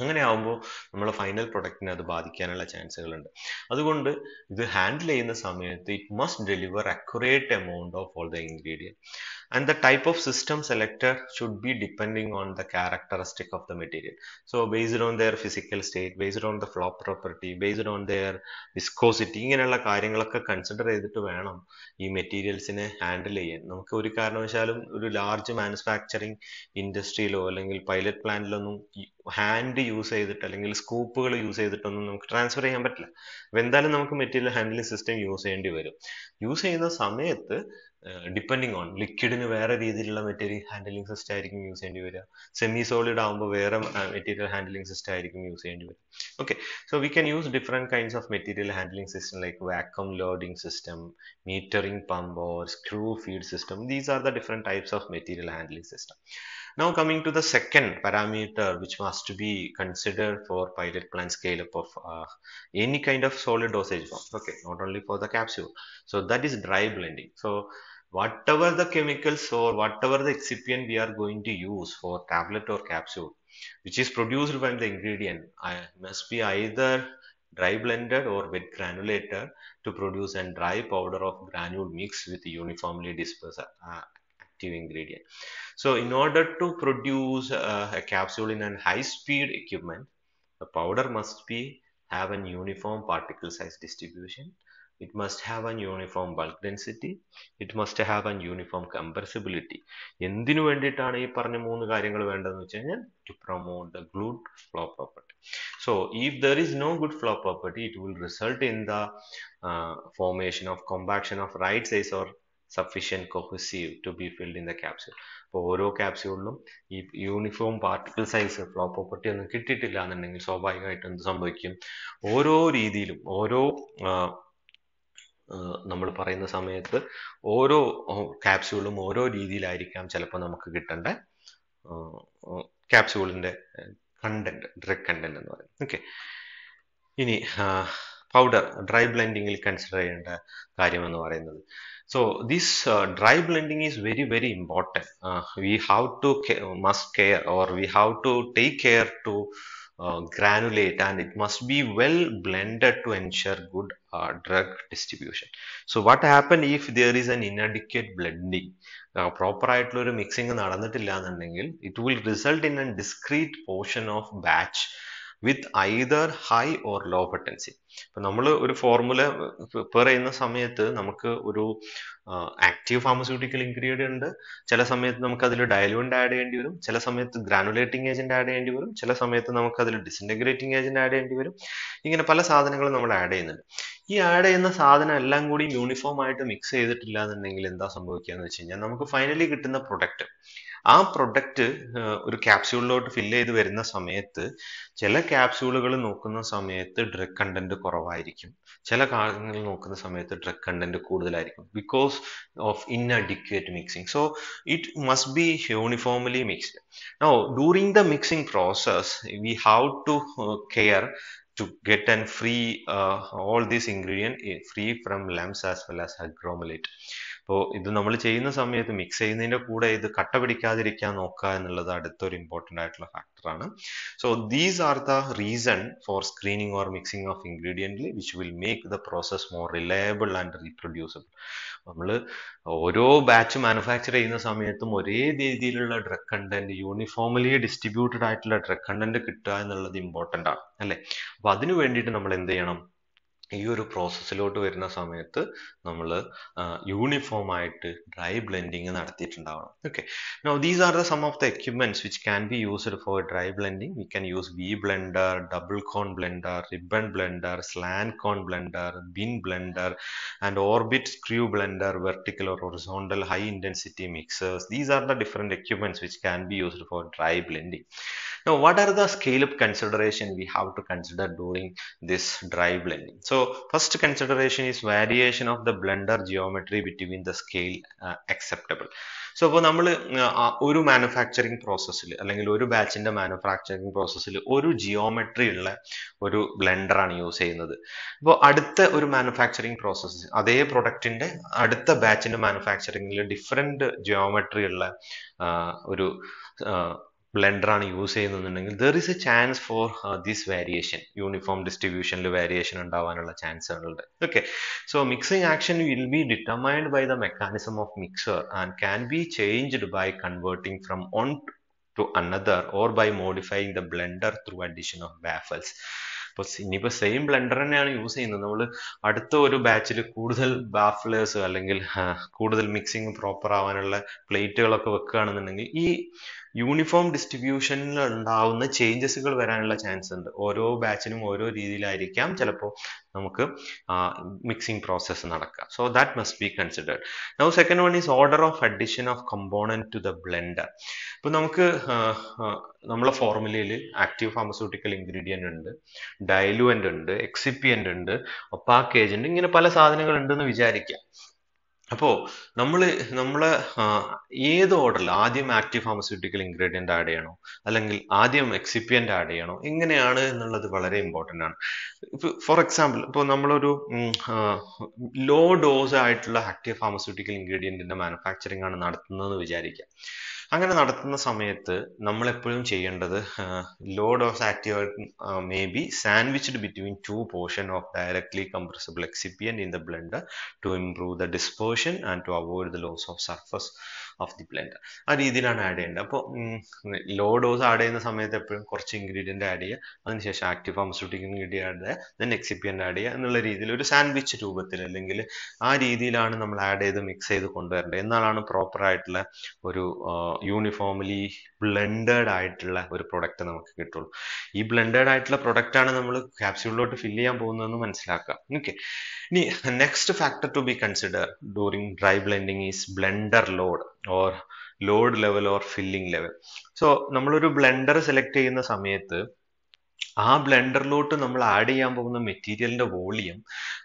അങ്ങനെ ആവുമ്പോൾ നമ്മളെ ഫൈനൽ പ്രൊഡക്റ്റിനെ അത് ബാധിക്കാനുള്ള ചാൻസുകളുണ്ട് അതുകൊണ്ട് ഇത് ഹാൻഡിൽ ചെയ്യുന്ന സമയത്ത് it must deliver accurate amount of all the ingredient and the type of system selector should be depending on the characteristic of the material so based on their physical state based on the flow property based on their viscosity ഇങ്ങനെയുള്ള കാര്യങ്ങളൊക്കെ consider ചെയ്തിട്ട് വേണം ഈ മെറ്റീരിയൽസിനെ handle ചെയ്യാൻ നമുക്ക് ഒരു കാരണവശാലും ഒരു ലാർജ് മാനുഫാക്ചറിങ് ഇൻഡസ്ട്രിയിലോ അല്ലെങ്കിൽ പൈലറ്റ് പ്ലാന്റിലൊന്നും ഹാൻഡ് യൂസ് ചെയ്തിട്ട് അല്ലെങ്കിൽ സ്കൂപ്പുകൾ യൂസ് ചെയ്തിട്ടൊന്നും നമുക്ക് ട്രാൻസ്ഫർ ചെയ്യാൻ പറ്റില്ല അപ്പൊ എന്തായാലും നമുക്ക് മെറ്റീരിയൽ ഹാൻഡ്ലിംഗ് സിസ്റ്റം യൂസ് ചെയ്യേണ്ടി വരും യൂസ് ചെയ്യുന്ന സമയത്ത് ഡിപ്പെൻഡിങ് ഓൺ ലിക്വിഡിന് വേറെ രീതിയിലുള്ള മെറ്റീരിയൽ ഹാൻഡിലിംഗ് സിസ്റ്റം ആയിരിക്കും യൂസ് ചെയ്യേണ്ടി വരിക സെമി സോളിഡ് ആകുമ്പോൾ വേറെ മെറ്റീരിയൽ ഹാൻഡിലിംഗ് സിസ്റ്റം ആയിരിക്കും യൂസ് ചെയ്യേണ്ടി വരിക okay so we can use different kinds of material handling system like vacuum loading system metering pump or screw feed system these are the different types of material handling system Now coming to the second parameter which must be considered for pilot plant scale up of uh, any kind of solid dosage form. Okay, not only for the capsule. So that is dry blending. So whatever the chemicals or whatever the excipient we are going to use for tablet or capsule which is produced from the ingredient I must be either dry blended or with granulator to produce a dry powder of granule mix with uniformly dispersed uh, so in order to produce uh, a capsule in a high speed equipment, the powder must be have a uniform particle size distribution. It must have a uniform bulk density. It must have a uniform compressibility. To promote the good flow property. So if there is no good flow property, it will result in the uh, formation of compaction of right size or sufficient cohesive to be filled in the capsule അപ്പോൾ ഓരോ ക്യാപ്സ്യൂളിലും ഈ uniform particle size flow property ഒന്നും കിട്ടിയിട്ടില്ല എന്നുണ്ടെങ്കിൽ സ്വാഭാവികമായിട്ടും എന്ത് സംഭവിക്കും ഓരോ രീതിയിലും ഓരോ നമ്മൾ പറയുന്ന സമയത്ത് ഓരോ ക്യാപ്സ്യൂളും ഓരോ രീതിയിലായിരിക്കാം ചിലപ്പോൾ നമുക്ക് കിട്ടേണ്ട ക്യാപ്സ്യൂളിൻ്റെ കണ്ടന്റ് ഡ്രഗ് കണ്ടന്റ് എന്ന് പറയുന്നത് ഓക്കെ ഇനി പൗഡർ ഡ്രൈ ബ്ലെൻഡിങ്ങിൽ കൺസിഡർ ചെയ്യേണ്ട കാര്യം എന്ന് പറയുന്നത് so this dry blending is very very important we have to must care or we have to take care to granulate and it must be well blended to ensure good drug distribution so what happen if there is an indicate blending proper ആയിട്ടുള്ള ഒരു mixing നടന്നിട്ടില്ല എന്നുണ്ടെങ്കിൽ it will result in an discrete portion of batch with either high or low potency ഇപ്പം നമ്മൾ ഒരു formula prepare ചെയ്യുന്ന സമയത്ത് നമുക്ക് ഒരു ആക്റ്റീവ് ഫാർമസ്യൂട്ടിക്കൽ ഇൻഗ്രീഡിയൻ്റ് ചില സമയത്ത് നമുക്ക് അതിൽ ഡയലുവൻ്റ് ആഡ് ചെയ്യേണ്ടി വരും ചില സമയത്ത് ഗ്രാനുലേറ്റിംഗ് ഏജൻറ്റ് ആഡ് ചെയ്യേണ്ടി വരും ചില സമയത്ത് നമുക്ക് അതിൽ ഡിസിൻറ്റഗ്രേറ്റിംഗ് ഏജൻറ്റ് ആഡ് ചെയ്യേണ്ടി വരും ഇങ്ങനെ പല സാധനങ്ങളും നമ്മൾ ആഡ് ചെയ്യുന്നുണ്ട് ഈ ആഡ് ചെയ്യുന്ന സാധനം എല്ലാം കൂടി യൂണിഫോം ആയിട്ട് മിക്സ് ചെയ്തിട്ടില്ല എന്നുണ്ടെങ്കിൽ എന്താ സംഭവിക്കുക എന്ന് വെച്ച് കഴിഞ്ഞാൽ നമുക്ക് ഫൈനലി കിട്ടുന്ന പ്രൊഡക്റ്റ് ആ പ്രൊഡക്റ്റ് ഒരു ക്യാപ്സ്യൂളിലോട്ട് ഫില്ല് ചെയ്ത് വരുന്ന സമയത്ത് ചില ക്യാപ്സ്യൂളുകൾ നോക്കുന്ന സമയത്ത് ഡ്രഗ് കണ്ടന്റ് കുറവായിരിക്കും ചില കാര്യങ്ങൾ നോക്കുന്ന സമയത്ത് ഡ്രഗ് കണ്ടന്റ് കൂടുതലായിരിക്കും because of inadequate mixing so it must be uniformly mixed no during the mixing process we how to care to get and free uh, all these ingredient eh, free from lumps as well as agromylate. ഇപ്പോൾ ഇത് നമ്മൾ ചെയ്യുന്ന സമയത്ത് mix ചെയ്യുന്നതിൻ്റെ കൂടെ ഇത് കട്ട പിടിക്കാതിരിക്കാൻ നോക്കുക എന്നുള്ളത് അടുത്തൊരു ഇമ്പോർട്ടൻ്റ് ആയിട്ടുള്ള ഫാക്ടറാണ് so these are the reason for screening or mixing of ingredient which will make the process more reliable and reproducible നമ്മൾ ഓരോ ബാച്ച് മാനുഫാക്ചർ ചെയ്യുന്ന സമയത്തും ഒരേ രീതിയിലുള്ള ഡ്രഗ് കണ്ടന്റ് യൂണിഫോമലി ഡിസ്ട്രിബ്യൂട്ടഡ് ആയിട്ടുള്ള ഡ്രഗ് കണ്ടന്റ് കിട്ടുക എന്നുള്ളത് ഇമ്പോർട്ടൻ്റ് ആണ് അല്ലേ അപ്പോൾ അതിനു വേണ്ടിയിട്ട് നമ്മൾ എന്ത് ചെയ്യണം ഈ ഒരു പ്രോസസ്സിലോട്ട് വരുന്ന സമയത്ത് നമ്മൾ യൂണിഫോം ആയിട്ട് ഡ്രൈ ബ്ലെൻഡിങ് നടത്തിയിട്ടുണ്ടാവണം okay no these are the some of the equipments which can be used for dry blending we can use V blender double cone blender ribbon blender slant cone blender bin blender and orbit screw blender vertical horizontal high intensity mixers these are the different equipments which can be used for dry blending Now, what are the scale-up consideration we have to consider during this dry blending? So, first consideration is variation of the blender geometry between the scale uh, acceptable. So അപ്പോൾ നമ്മൾ ഒരു manufacturing പ്രോസസ്സിൽ അല്ലെങ്കിൽ ഒരു ബാച്ചിൻ്റെ manufacturing പ്രോസസ്സിൽ ഒരു geometry ഉള്ള ഒരു ബ്ലെൻഡറാണ് യൂസ് ചെയ്യുന്നത് അപ്പോൾ അടുത്ത ഒരു മാനുഫാക്ചറിങ് പ്രോസസ്സ് അതേ പ്രൊഡക്റ്റിൻ്റെ അടുത്ത ബാച്ചിൻ്റെ മാനുഫാക്ചറിങ്ങിൽ ഡിഫറെൻറ്റ് ജിയോമെട്രി ഉള്ള ഒരു ബ്ലെൻഡറാണ് യൂസ് ചെയ്യുന്നുണ്ടെങ്കിൽ there is a chance for this variation uniform ഡിസ്ട്രിബ്യൂഷനിൽ വേരിയേഷൻ ഉണ്ടാവാനുള്ള ചാൻസുകൾ ഉണ്ട് okay so mixing action will be determined by the mechanism of mixer and can be changed by converting from on to another or by modifying the blender through addition of baffles ഇപ്പോൾ ഇനിയിപ്പോൾ same blender തന്നെയാണ് use ചെയ്യുന്നത് നമ്മൾ അടുത്ത ഒരു ബാച്ചിൽ കൂടുതൽ ബാഫ്ലേഴ്സ് അല്ലെങ്കിൽ കൂടുതൽ മിക്സിങ് പ്രോപ്പർ ആവാനുള്ള പ്ലേറ്റുകളൊക്കെ വെക്കുകയാണെന്നുണ്ടെങ്കിൽ ഈ യൂണിഫോം ഡിസ്ട്രിബ്യൂഷനിൽ ഉണ്ടാവുന്ന ചേഞ്ചസുകൾ വരാനുള്ള ചാൻസ് ഉണ്ട് ഓരോ ബാച്ചിനും ഓരോ രീതിയിലായിരിക്കാം ചിലപ്പോൾ നമുക്ക് മിക്സിംഗ് പ്രോസസ്സ് നടക്കുക so that must be considered now second one is order of addition of component to the blender ഇപ്പോൾ നമുക്ക് നമ്മളെ ഫോർമുലയിൽ ആക്റ്റീവ് ഫാർമസ്യൂട്ടിക്കൽ ഇൻഗ്രീഡിയൻ്റ് ഉണ്ട് ഡയലുവൻ്റ് ഉണ്ട് എക്സിപ്പിയൻ്റ് ഉണ്ട് ഒപ്പാക്കേജ് ഉണ്ട് ഇങ്ങനെ പല സാധനങ്ങളുണ്ടെന്ന് വിചാരിക്കാം അപ്പോ നമ്മൾ നമ്മൾ ഏത് ഓർഡറിൽ ആദ്യം ആക്റ്റീവ് ഫാർമസ്യൂട്ടിക്കൽ ഇൻഗ്രീഡിയന്റ് ആഡ് ചെയ്യണോ അല്ലെങ്കിൽ ആദ്യം എക്സിപ്പിയന്റ് ആഡ് ചെയ്യണോ എങ്ങനെയാണ് എന്നുള്ളത് വളരെ ഇമ്പോർട്ടൻ്റ് ആണ് ഇപ്പൊ ഫോർ എക്സാമ്പിൾ ഇപ്പോൾ നമ്മളൊരു ലോ ഡോസ് ആയിട്ടുള്ള ആക്റ്റീവ് ഫാർമസ്യൂട്ടിക്കൽ ഇൻഗ്രീഡിയന്റിന്റെ മാനുഫാക്ചറിംഗ് ആണ് എന്ന് വിചാരിക്കുക അങ്ങനെ നടത്തുന്ന സമയത്ത് നമ്മൾ എപ്പോഴും ചെയ്യേണ്ടത് load of active may be sandwiched between two portion of directly compressible excipient in the blender to improve the dispersion and to avoid the loss of surface of the plant ആ രീതിയിലാണ് ആഡ് ചെയ്യേണ്ടത് അപ്പോൾ low dose add ചെയ്യുന്ന സമയത്ത് എപ്പോഴും കുറച്ച് ingredient add ചെയ്യുക അതിനുശേഷം ആക്റ്റീവ് ഫാർമസ്യൂട്ടിക്കൽ ഇൻഗ്രീഡിയൻ ആഡ് ചെയ്യുക ദെൻ എക്സിപ്പിയൻ്റ് ആഡ് ചെയ്യുക എന്നുള്ള രീതിയിൽ ഒരു സാൻഡ്വിച്ച് രൂപത്തിൽ അല്ലെങ്കിൽ ആ രീതിയിലാണ് നമ്മൾ ആഡ് ചെയ്ത് മിക്സ് ചെയ്ത് കൊണ്ടുവരേണ്ടത് എന്നാലാണ് പ്രോപ്പർ ആയിട്ടുള്ള ഒരു യൂണിഫോംലി ബ്ലെൻഡഡ് ആയിട്ടുള്ള ഒരു പ്രൊഡക്റ്റ് നമുക്ക് കിട്ടുള്ളൂ ഈ ബ്ലെൻഡഡ് ആയിട്ടുള്ള പ്രൊഡക്റ്റ് ആണ് നമ്മൾ ക്യാപ്സ്യൂളിലോട്ട് ഫില്ല് ചെയ്യാൻ പോകുന്നതെന്ന് മനസ്സിലാക്കുക ഓക്കെ ഇനി next factor to be consider during dry blending is blender load or load level or filling level so നമ്മളൊരു ബ്ലെൻഡർ സെലക്ട് ചെയ്യുന്ന സമയത്ത് ആ ബ്ലെൻഡറിലോട്ട് നമ്മൾ ആഡ് ചെയ്യാൻ പോകുന്ന മെറ്റീരിയലിന്റെ വോളിയം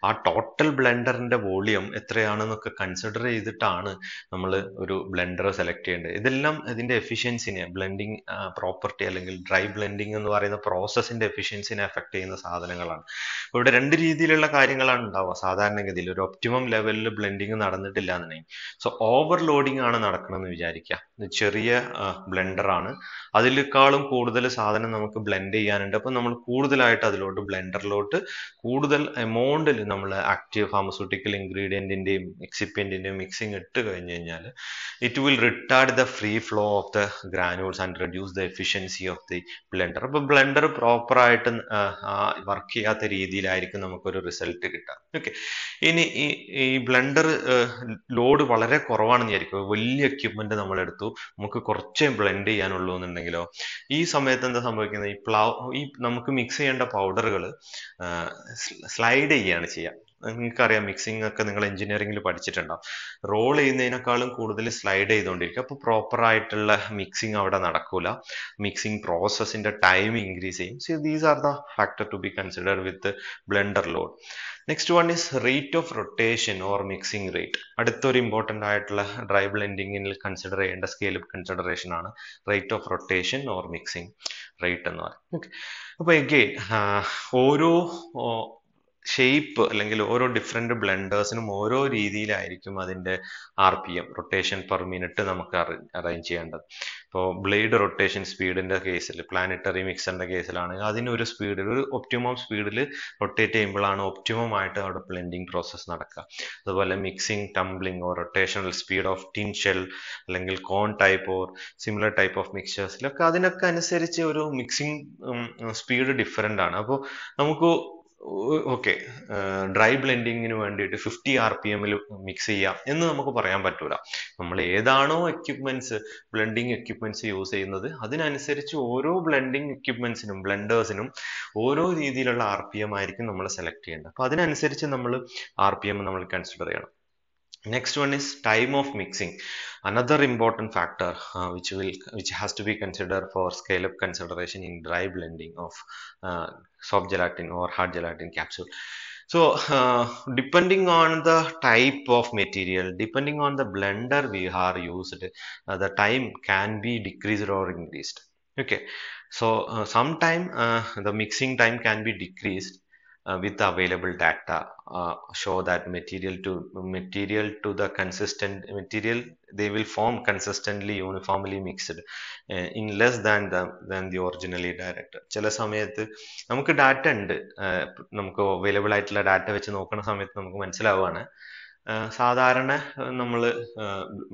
ആ ടോട്ടൽ ബ്ലെൻഡറിന്റെ വോളിയം എത്രയാണെന്നൊക്കെ കൺസിഡർ ചെയ്തിട്ടാണ് നമ്മൾ ഒരു ബ്ലെൻഡർ സെലക്ട് ചെയ്യേണ്ടത് ഇതെല്ലാം ഇതിന്റെ എഫിഷ്യൻസിനെ ബ്ലെൻഡിങ് പ്രോപ്പർട്ടി അല്ലെങ്കിൽ ഡ്രൈ ബ്ലെൻഡിങ് എന്ന് പറയുന്ന പ്രോസസ്സിന്റെ എഫിഷ്യൻസിനെ എഫക്ട് ചെയ്യുന്ന സാധനങ്ങളാണ് ഇവിടെ രണ്ട് രീതിയിലുള്ള കാര്യങ്ങളാണ് ഉണ്ടാവുക സാധാരണഗതിയിൽ ഒരു ഒപ്റ്റിമം ലെവലിൽ ബ്ലെൻഡിങ് നടന്നിട്ടില്ല എന്നുണ്ടെങ്കിൽ സോ ലോഡിങ് ആണ് നടക്കണമെന്ന് വിചാരിക്കുക ചെറിയ ബ്ലെൻഡറാണ് അതിലേക്കാളും കൂടുതൽ സാധനം നമുക്ക് ബ്ലെൻഡ് ചെയ്യാനുണ്ട് അപ്പോൾ നമ്മൾ കൂടുതലായിട്ട് അതിലോട്ട് ബ്ലെൻഡറിലോട്ട് കൂടുതൽ എമൗണ്ടിൽ നമ്മൾ ആക്റ്റീവ് ഫാർമസ്യൂട്ടിക്കൽ ഇൻഗ്രീഡിയൻറ്റിൻ്റെയും എക്സിപ്പിയൻറ്റിൻ്റെയും മിക്സിങ് ഇട്ട് കഴിഞ്ഞ് കഴിഞ്ഞാൽ it will retard the free flow of the granules and reduce the efficiency of the blender അപ്പോൾ ബ്ലെൻഡർ പ്രോപ്പറായിട്ട് വർക്ക് ചെയ്യാത്ത രീതിയിലായിരിക്കും നമുക്കൊരു റിസൾട്ട് കിട്ടുക ഓക്കെ ഇനി ഈ ബ്ലെൻഡർ ലോഡ് വളരെ കുറവാണെന്ന് വിചാരിക്കും വലിയ എക്യുപ്മെന്റ് നമ്മൾ എടുത്തു നമുക്ക് കുറച്ചേ ബ്ലെൻഡ് ചെയ്യാനുള്ളൂ എന്നുണ്ടെങ്കിലോ ഈ സമയത്ത് എന്താ സംഭവിക്കുന്നത് ഈ പ്ലാവ് ഈ നമുക്ക് മിക്സ് ചെയ്യേണ്ട പൗഡറുകൾ സ്ലൈഡ് ചെയ്യുകയാണ് ചെയ്യുക നിങ്ങൾക്കറിയാം മിക്സിംഗ് ഒക്കെ നിങ്ങൾ എഞ്ചിനീയറിംഗിൽ പഠിച്ചിട്ടുണ്ടാവും റോൾ ചെയ്യുന്നതിനേക്കാളും കൂടുതൽ സ്ലൈഡ് ചെയ്തുകൊണ്ടിരിക്കുക അപ്പോൾ പ്രോപ്പർ ആയിട്ടുള്ള മിക്സിംഗ് അവിടെ നടക്കൂല മിക്സിംഗ് പ്രോസസ്സിൻ്റെ ടൈം ഇൻക്രീസ് ചെയ്യും so these are the factor to be consider with blender load next one is rate of rotation or mixing rate അടുത്തൊരു ഇമ്പോർട്ടൻ്റ് ആയിട്ടുള്ള ഡ്രൈവ് ലെൻഡിങ്ങിൽ കൺസിഡർ ചെയ്യേണ്ട സ്കെയിൽ കൺസിഡറേഷൻ ആണ് rate of rotation or mixing rate എന്ന് പറയുന്നത് okay അപ്പോൾ again ഓരോ shape അല്ലെങ്കിൽ ഓരോ ഡിഫറെൻ്റ് ബ്ലെൻഡേഴ്സിനും ഓരോ രീതിയിലായിരിക്കും അതിൻ്റെ R P M rotation per minute നമുക്ക് അറേഞ്ച് ചെയ്യേണ്ടത് ഇപ്പോൾ ബ്ലേഡ് റൊട്ടേഷൻ സ്പീഡിൻ്റെ കേസിൽ പ്ലാനറ്ററി മിക്സറിൻ്റെ കേസിലാണ് അതിനൊരു സ്പീഡിൽ ഒരു ഒപ്റ്റിമം സ്പീഡിൽ റൊട്ടേറ്റ് ചെയ്യുമ്പോഴാണ് ഒപ്റ്റിമം ആയിട്ട് അവിടെ ബ്ലെൻഡിങ് പ്രോസസ്സ് നടക്കുക അതുപോലെ mixing tumbling or rotational speed of twin shell അല്ലെങ്കിൽ cone type or similar type of മിക്സേഴ്സിലൊക്കെ അതിനൊക്കെ അനുസരിച്ച് ഒരു മിക്സിംഗ് സ്പീഡ് ഡിഫറെൻ്റ് ആണ് അപ്പോൾ നമുക്ക് ഓക്കെ ഡ്രൈ ബ്ലെൻഡിങ്ങിന് വേണ്ടിയിട്ട് ഫിഫ്റ്റി ആർ പി എമ്മിൽ മിക്സ് ചെയ്യാം എന്ന് നമുക്ക് പറയാൻ പറ്റൂല നമ്മൾ ഏതാണോ എക്യുപ്മെന്റ്സ് ബ്ലെൻഡിങ് എക്യുപ്മെന്റ്സ് യൂസ് ചെയ്യുന്നത് അതിനനുസരിച്ച് ഓരോ ബ്ലെൻഡിങ് എക്യുപ്മെന്റ്സിനും ബ്ലെൻഡേഴ്സിനും ഓരോ രീതിയിലുള്ള ആർ പി എം ആയിരിക്കും നമ്മൾ സെലക്ട് ചെയ്യേണ്ടത് അപ്പോൾ അതിനനുസരിച്ച് നമ്മൾ ആർ പി എം നമ്മൾ കൺസിഡർ ചെയ്യണം next one is time of mixing another important factor uh, which will which has to be considered for scale up consideration in dry blending of uh, soft gelatin or hard gelatin capsule so uh, depending on the type of material, depending on the blender we are used, uh, the time can be decreased or increased. Okay, so uh, sometime uh, the mixing time can be decreased uh, with the available data uh, show that material to material to the consistent material they will form consistently uniformly mixed uh, in less than the than the originally directed ചില സമയത്ത് നമുക്ക് data ഉണ്ട് uh, നമുക്ക് available ആയിട്ടുള്ള data വെച്ച് നോക്കുന്ന സമയത്ത് നമുക്ക് മനസ്സിലാവുകയാണ് സാധാരണ നമ്മൾ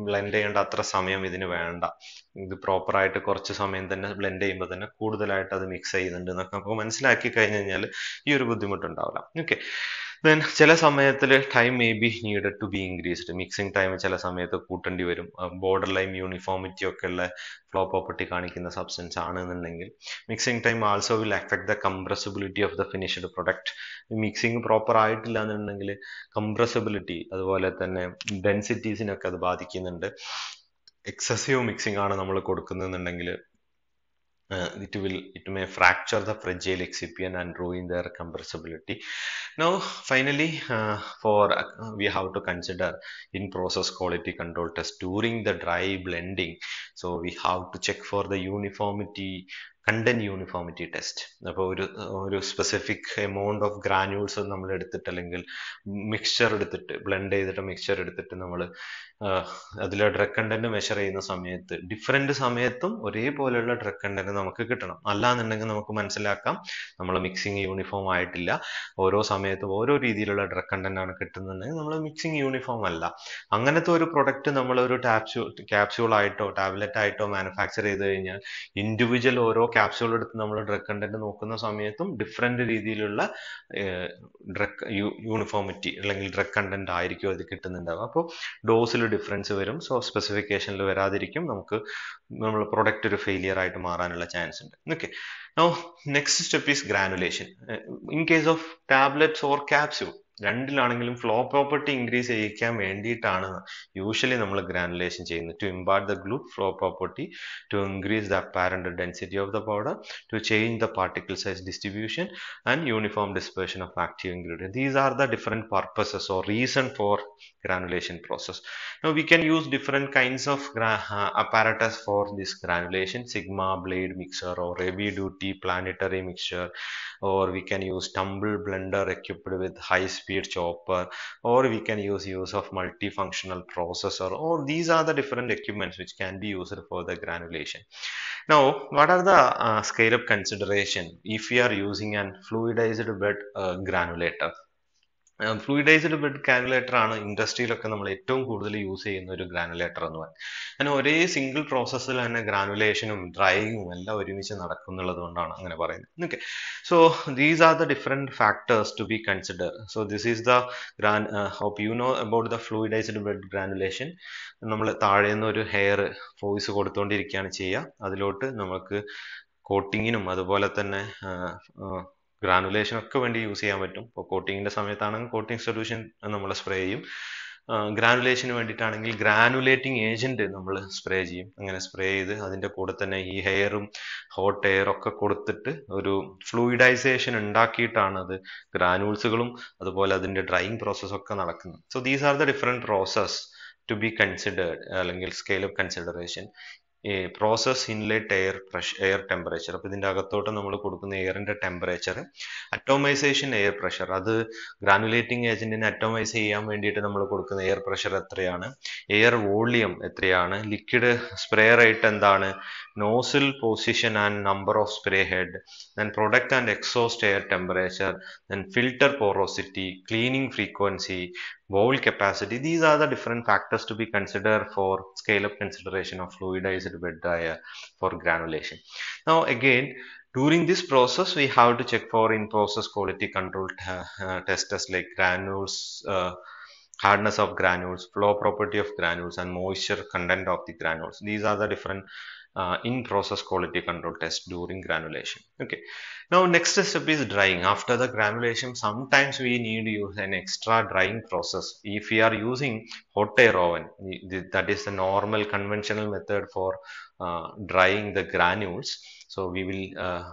ബ്ലെൻഡ് ചെയ്യേണ്ട അത്ര സമയം ഇതിന് വേണ്ട ഇത് പ്രോപ്പറായിട്ട് കുറച്ച് സമയം തന്നെ ബ്ലെൻഡ് ചെയ്യുമ്പോൾ തന്നെ കൂടുതലായിട്ട് അത് മിക്സ് ചെയ്യുന്നുണ്ട് എന്നൊക്കെ നമുക്ക് മനസ്സിലാക്കി കഴിഞ്ഞു കഴിഞ്ഞാൽ ഈ ഒരു ബുദ്ധിമുട്ടുണ്ടാവില്ല ഓക്കെ ദെൻ ചില സമയത്തിൽ time may be needed to be increased mixing time ചില സമയത്ത് കൂട്ടേണ്ടി വരും ബോർഡർ ലൈൻ യൂണിഫോമിറ്റി ഒക്കെ ഉള്ള ഫ്ലോ പ്രോപ്പർട്ടി കാണിക്കുന്ന സബ്സ്റ്റൻസ് ആണ് എന്നുണ്ടെങ്കിൽ mixing time also will affect the compressibility of the finished product mixing proper ആയിട്ടില്ല എന്നുണ്ടെങ്കിൽ കംപ്രസിബിലിറ്റി അതുപോലെ തന്നെ ഡെൻസിറ്റീസിനൊക്കെ അത് ബാധിക്കുന്നുണ്ട് എക്സസീവ് മിക്സിംഗ് ആണ് നമ്മൾ കൊടുക്കുന്നുണ്ടെങ്കിൽ uh, it will it may fracture the fragile excipient and ruin their compressibility now finally uh, for uh, we have to consider in process quality control test during the dry blending so we have to check for the uniformity content uniformity test അപ്പോൾ ഒരു ഒരു specific amount of granules നമ്മൾ എടുത്തിട്ട് അല്ലെങ്കിൽ mixture എടുത്തിട്ട് blend ചെയ്തിട്ട് mixture എടുത്തിട്ട് നമ്മൾ അതിൽ ഡ്രഗ് കണ്ടന്റ് മെഷർ ചെയ്യുന്ന സമയത്ത് ഡിഫറെൻ്റ് സമയത്തും ഒരേപോലെയുള്ള ഡ്രഗ് കണ്ടന്റ് നമുക്ക് കിട്ടണം അല്ലാന്നുണ്ടെങ്കിൽ നമുക്ക് മനസ്സിലാക്കാം നമ്മൾ മിക്സിങ് യൂണിഫോം ആയിട്ടില്ല ഓരോ സമയത്തും ഓരോ രീതിയിലുള്ള ഡ്രഗ് കണ്ടന്റ് ആണ് കിട്ടുന്നുണ്ടെങ്കിൽ നമ്മൾ മിക്സിങ് യൂണിഫോം അല്ല അങ്ങനത്തെ ഒരു പ്രൊഡക്റ്റ് നമ്മൾ ഒരു ടാപ്സ്യൂൾ ക്യാപ്സ്യൂൾ ആയിട്ടോ ടാബ്ലറ്റ് ആയിട്ടോ മാനുഫാക്ചർ ചെയ്ത് കഴിഞ്ഞാൽ ഇൻഡിവിജ്വൽ ഓരോ ക്യാപ്സ്യൂൾ എടുത്ത് നമ്മൾ ഡ്രഗ് കണ്ടന്റ് നോക്കുന്ന സമയത്തും ഡിഫറെന്റ് രീതിയിലുള്ള ഡ്രഗ് യൂണിഫോമിറ്റി അല്ലെങ്കിൽ ഡ്രഗ് കണ്ടന്റ് ആയിരിക്കും അത് കിട്ടുന്നുണ്ടാവുക അപ്പോൾ ഡോസിൽ ഡിഫറൻസ് വരും സോ സ്പെസിഫിക്കേഷനിൽ വരാതിരിക്കും നമുക്ക് നമ്മൾ പ്രൊഡക്റ്റ് ഒരു ഫെയിലിയർ ആയിട്ട് മാറാനുള്ള ചാൻസ് ഉണ്ട് okay no next step is granulation in case of tablets or capsule രണ്ടിലാണെങ്കിലും ഫ്ലോ പ്രോപ്പർട്ടി ഇൻക്രീസ് ചെയ്യിക്കാൻ വേണ്ടിയിട്ടാണ് യൂഷ്വലി നമ്മൾ ഗ്രാനുലേഷൻ ചെയ്യുന്നത് to impart the glue flow property to increase the apparent density of the powder to change the particle size distribution and uniform dispersion of active ingredient these are the different purposes or reason for granulation process. Now we can use different kinds of uh, apparatus for this granulation, sigma blade mixer or heavy duty planetary mixture or we can use tumble blender equipped with high speed chopper or we can use use of multifunctional processor or these are the different equipments which can be used for the granulation now what are the uh, scale up consideration if we are using an fluidized bed uh, granulator fluidized bed granulator ആണ് ഇൻഡസ്ട്രിയിലൊക്കെ നമ്മൾ ഏറ്റവും കൂടുതൽ use ചെയ്യുന്ന ഒരു granulator എന്ന് പറയുന്നത് അങ്ങനെ ഒരേ സിംഗിൾ പ്രോസസ്സിൽ തന്നെ ഗ്രാനുലേഷനും ഡ്രൈയിങ്ങും എല്ലാം ഒരുമിച്ച് നടക്കുന്നുള്ളത് കൊണ്ടാണ് അങ്ങനെ പറയുന്നത് okay so these are the different factors to be consider so this is the gran hope you know about the fluidized bed granulation നമ്മൾ താഴെ നിന്ന് ഒരു ഹെയർ ഫോയ്സ് കൊടുത്തുകൊണ്ടിരിക്കുകയാണ് ചെയ്യുക അതിലോട്ട് നമുക്ക് കോട്ടിങ്ങിനും അതുപോലെ തന്നെ uh, uh, ഗ്രാനുലേഷൻ ഒക്കെ വേണ്ടി യൂസ് ചെയ്യാൻ പറ്റും ഇപ്പോൾ കോട്ടിങ്ങിൻ്റെ സമയത്താണെങ്കിൽ കോട്ടിങ് സൊല്യൂഷൻ നമ്മൾ സ്പ്രേ ചെയ്യും ഗ്രാനുലേഷന് വേണ്ടിയിട്ടാണെങ്കിൽ ഗ്രാനുലേറ്റിംഗ് ഏജന്റ് നമ്മൾ സ്പ്രേ ചെയ്യും അങ്ങനെ സ്പ്രേ ചെയ്ത് അതിൻ്റെ കൂടെ തന്നെ ഈ ഹെയറും ഹോട്ട് എയർ ഒക്കെ കൊടുത്തിട്ട് ഒരു ഫ്ലൂയിഡൈസേഷൻ ഉണ്ടാക്കിയിട്ടാണ് അത് ഗ്രാനുൾസുകളും അതുപോലെ അതിൻ്റെ ഡ്രൈയിങ് പ്രോസസ്സൊക്കെ നടക്കുന്നത് so these are the different process to be considered അല്ലെങ്കിൽ scale of consideration process inlet air pressure air temperature അപ്പോൾ ഇതിൻ്റെ അകത്തോട്ട് നമ്മൾ കൊടുക്കുന്ന എയറിൻ്റെ ടെമ്പറേച്ചർ അറ്റോമൈസേഷൻ എയർ പ്രഷർ അത് ഗ്രാനുലേറ്റിംഗ് ഏജൻറ്റിനെ അറ്റോമൈസ് ചെയ്യാൻ വേണ്ടിയിട്ട് നമ്മൾ കൊടുക്കുന്ന എയർ പ്രഷർ എത്രയാണ് എയർ വോളിയം എത്രയാണ് ലിക്വിഡ് സ്പ്രേ റേറ്റ് എന്താണ് nozzle position and number of spray head then product and exhaust air temperature then filter porosity cleaning frequency bowl capacity these are the different factors to be considered for scale up consideration of fluidized bed dryer for granulation now again during this process we have to check for in process quality control uh, uh, testers like granules uh, hardness of granules flow property of granules and moisture content of the granules these are the different uh, in process quality control test during granulation okay now next step is drying after the granulation sometimes we need to use an extra drying process if we are using hot air oven that is the normal conventional method for uh, drying the granules so we will uh,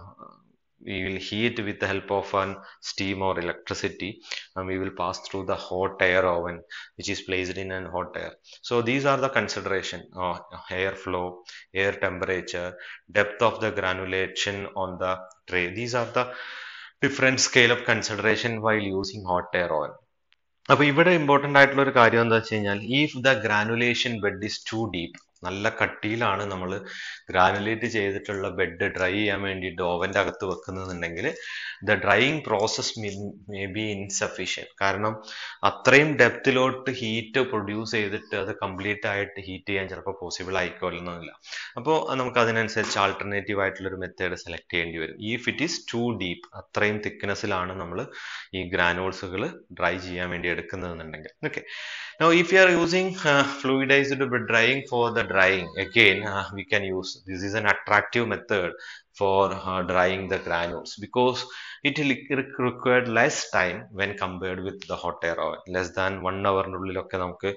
we will heat with the help of an steam or electricity and we will pass through the hot air oven which is placed in an hot air so these are the consideration uh, air flow air temperature depth of the granulation on the tray these are the different scale of consideration while using hot air oven അപ്പോൾ ഇവിടെ important ആയിട്ടുള്ള ഒരു കാര്യം എന്താ വെച്ച് കഴിഞ്ഞാൽ if the granulation bed is too deep നല്ല കട്ടിയിലാണ് നമ്മൾ ഗ്രാനുലേറ്റ് ചെയ്തിട്ടുള്ള ബെഡ് ഡ്രൈ ചെയ്യാൻ വേണ്ടിയിട്ട് ഓവൻ്റെ അകത്ത് വെക്കുന്നുണ്ടെങ്കിൽ the drying process may be insufficient കാരണം അത്രയും ഡെപ്തിലോട്ട് ഹീറ്റ് പ്രൊഡ്യൂസ് ചെയ്തിട്ട് അത് കംപ്ലീറ്റ് ആയിട്ട് ഹീറ്റ് ചെയ്യാൻ ചിലപ്പോൾ പോസിബിൾ ആയിക്കൊള്ളുന്നില്ല അപ്പോൾ നമുക്ക് അതിനനുസരിച്ച് ആൾട്ടർനേറ്റീവ് ആയിട്ടുള്ള ഒരു മെത്തേഡ് സെലക്ട് ചെയ്യേണ്ടി വരും ഈ ഫിറ്റ് ഈസ് ടു ഡീപ്പ് അത്രയും തിക്നെസ്സിലാണ് നമ്മൾ ഈ ഗ്രാനോൾസുകൾ ഡ്രൈ ചെയ്യാൻ വേണ്ടി എടുക്കുന്നതെന്നുണ്ടെങ്കിൽ okay no if you are using fluidized drying for the drying again uh, we can use this is an attractive method for uh, drying the granules because it required less time when compared with the hot air oven less than one അവറിനുള്ളിലൊക്കെ നമുക്ക്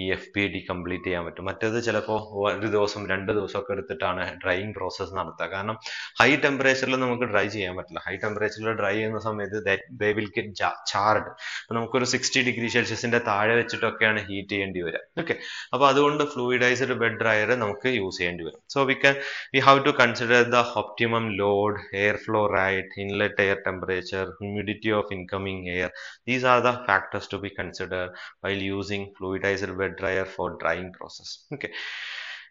ഈ F P D complete ചെയ്യാൻ പറ്റും മറ്റേത് ചിലപ്പോൾ ഒരു ദിവസം രണ്ട് ദിവസമൊക്കെ എടുത്തിട്ടാണ് ഡ്രൈയിങ് പ്രോസസ്സ് നടത്തുക കാരണം ഹൈ ടെമ്പറേച്ചറിൽ നമുക്ക് ഡ്രൈ ചെയ്യാൻ പറ്റില്ല ഹൈ ടെമ്പറേച്ചറിൽ ഡ്രൈ ചെയ്യുന്ന സമയത്ത് ദേ വിൽ ഗെറ്റ് ചാർഡ് അപ്പം നമുക്കൊരു സിക്സ്റ്റി ഡിഗ്രി സെൽഷ്യസിൻ്റെ താഴെ വെച്ചിട്ടൊക്കെയാണ് ഹീറ്റ് ചെയ്യേണ്ടി വരിക ഓക്കെ അപ്പോൾ അതുകൊണ്ട് ഫ്ലൂയിഡൈസ്ഡ് ബെഡ് ഡ്രയർ നമുക്ക് യൂസ് ചെയ്യേണ്ടി വരും so we can we have to consider the opti optimum load, airflow right, inlet air temperature, humidity of incoming air. These are the factors to be considered while using fluidized wet dryer for drying process. Okay.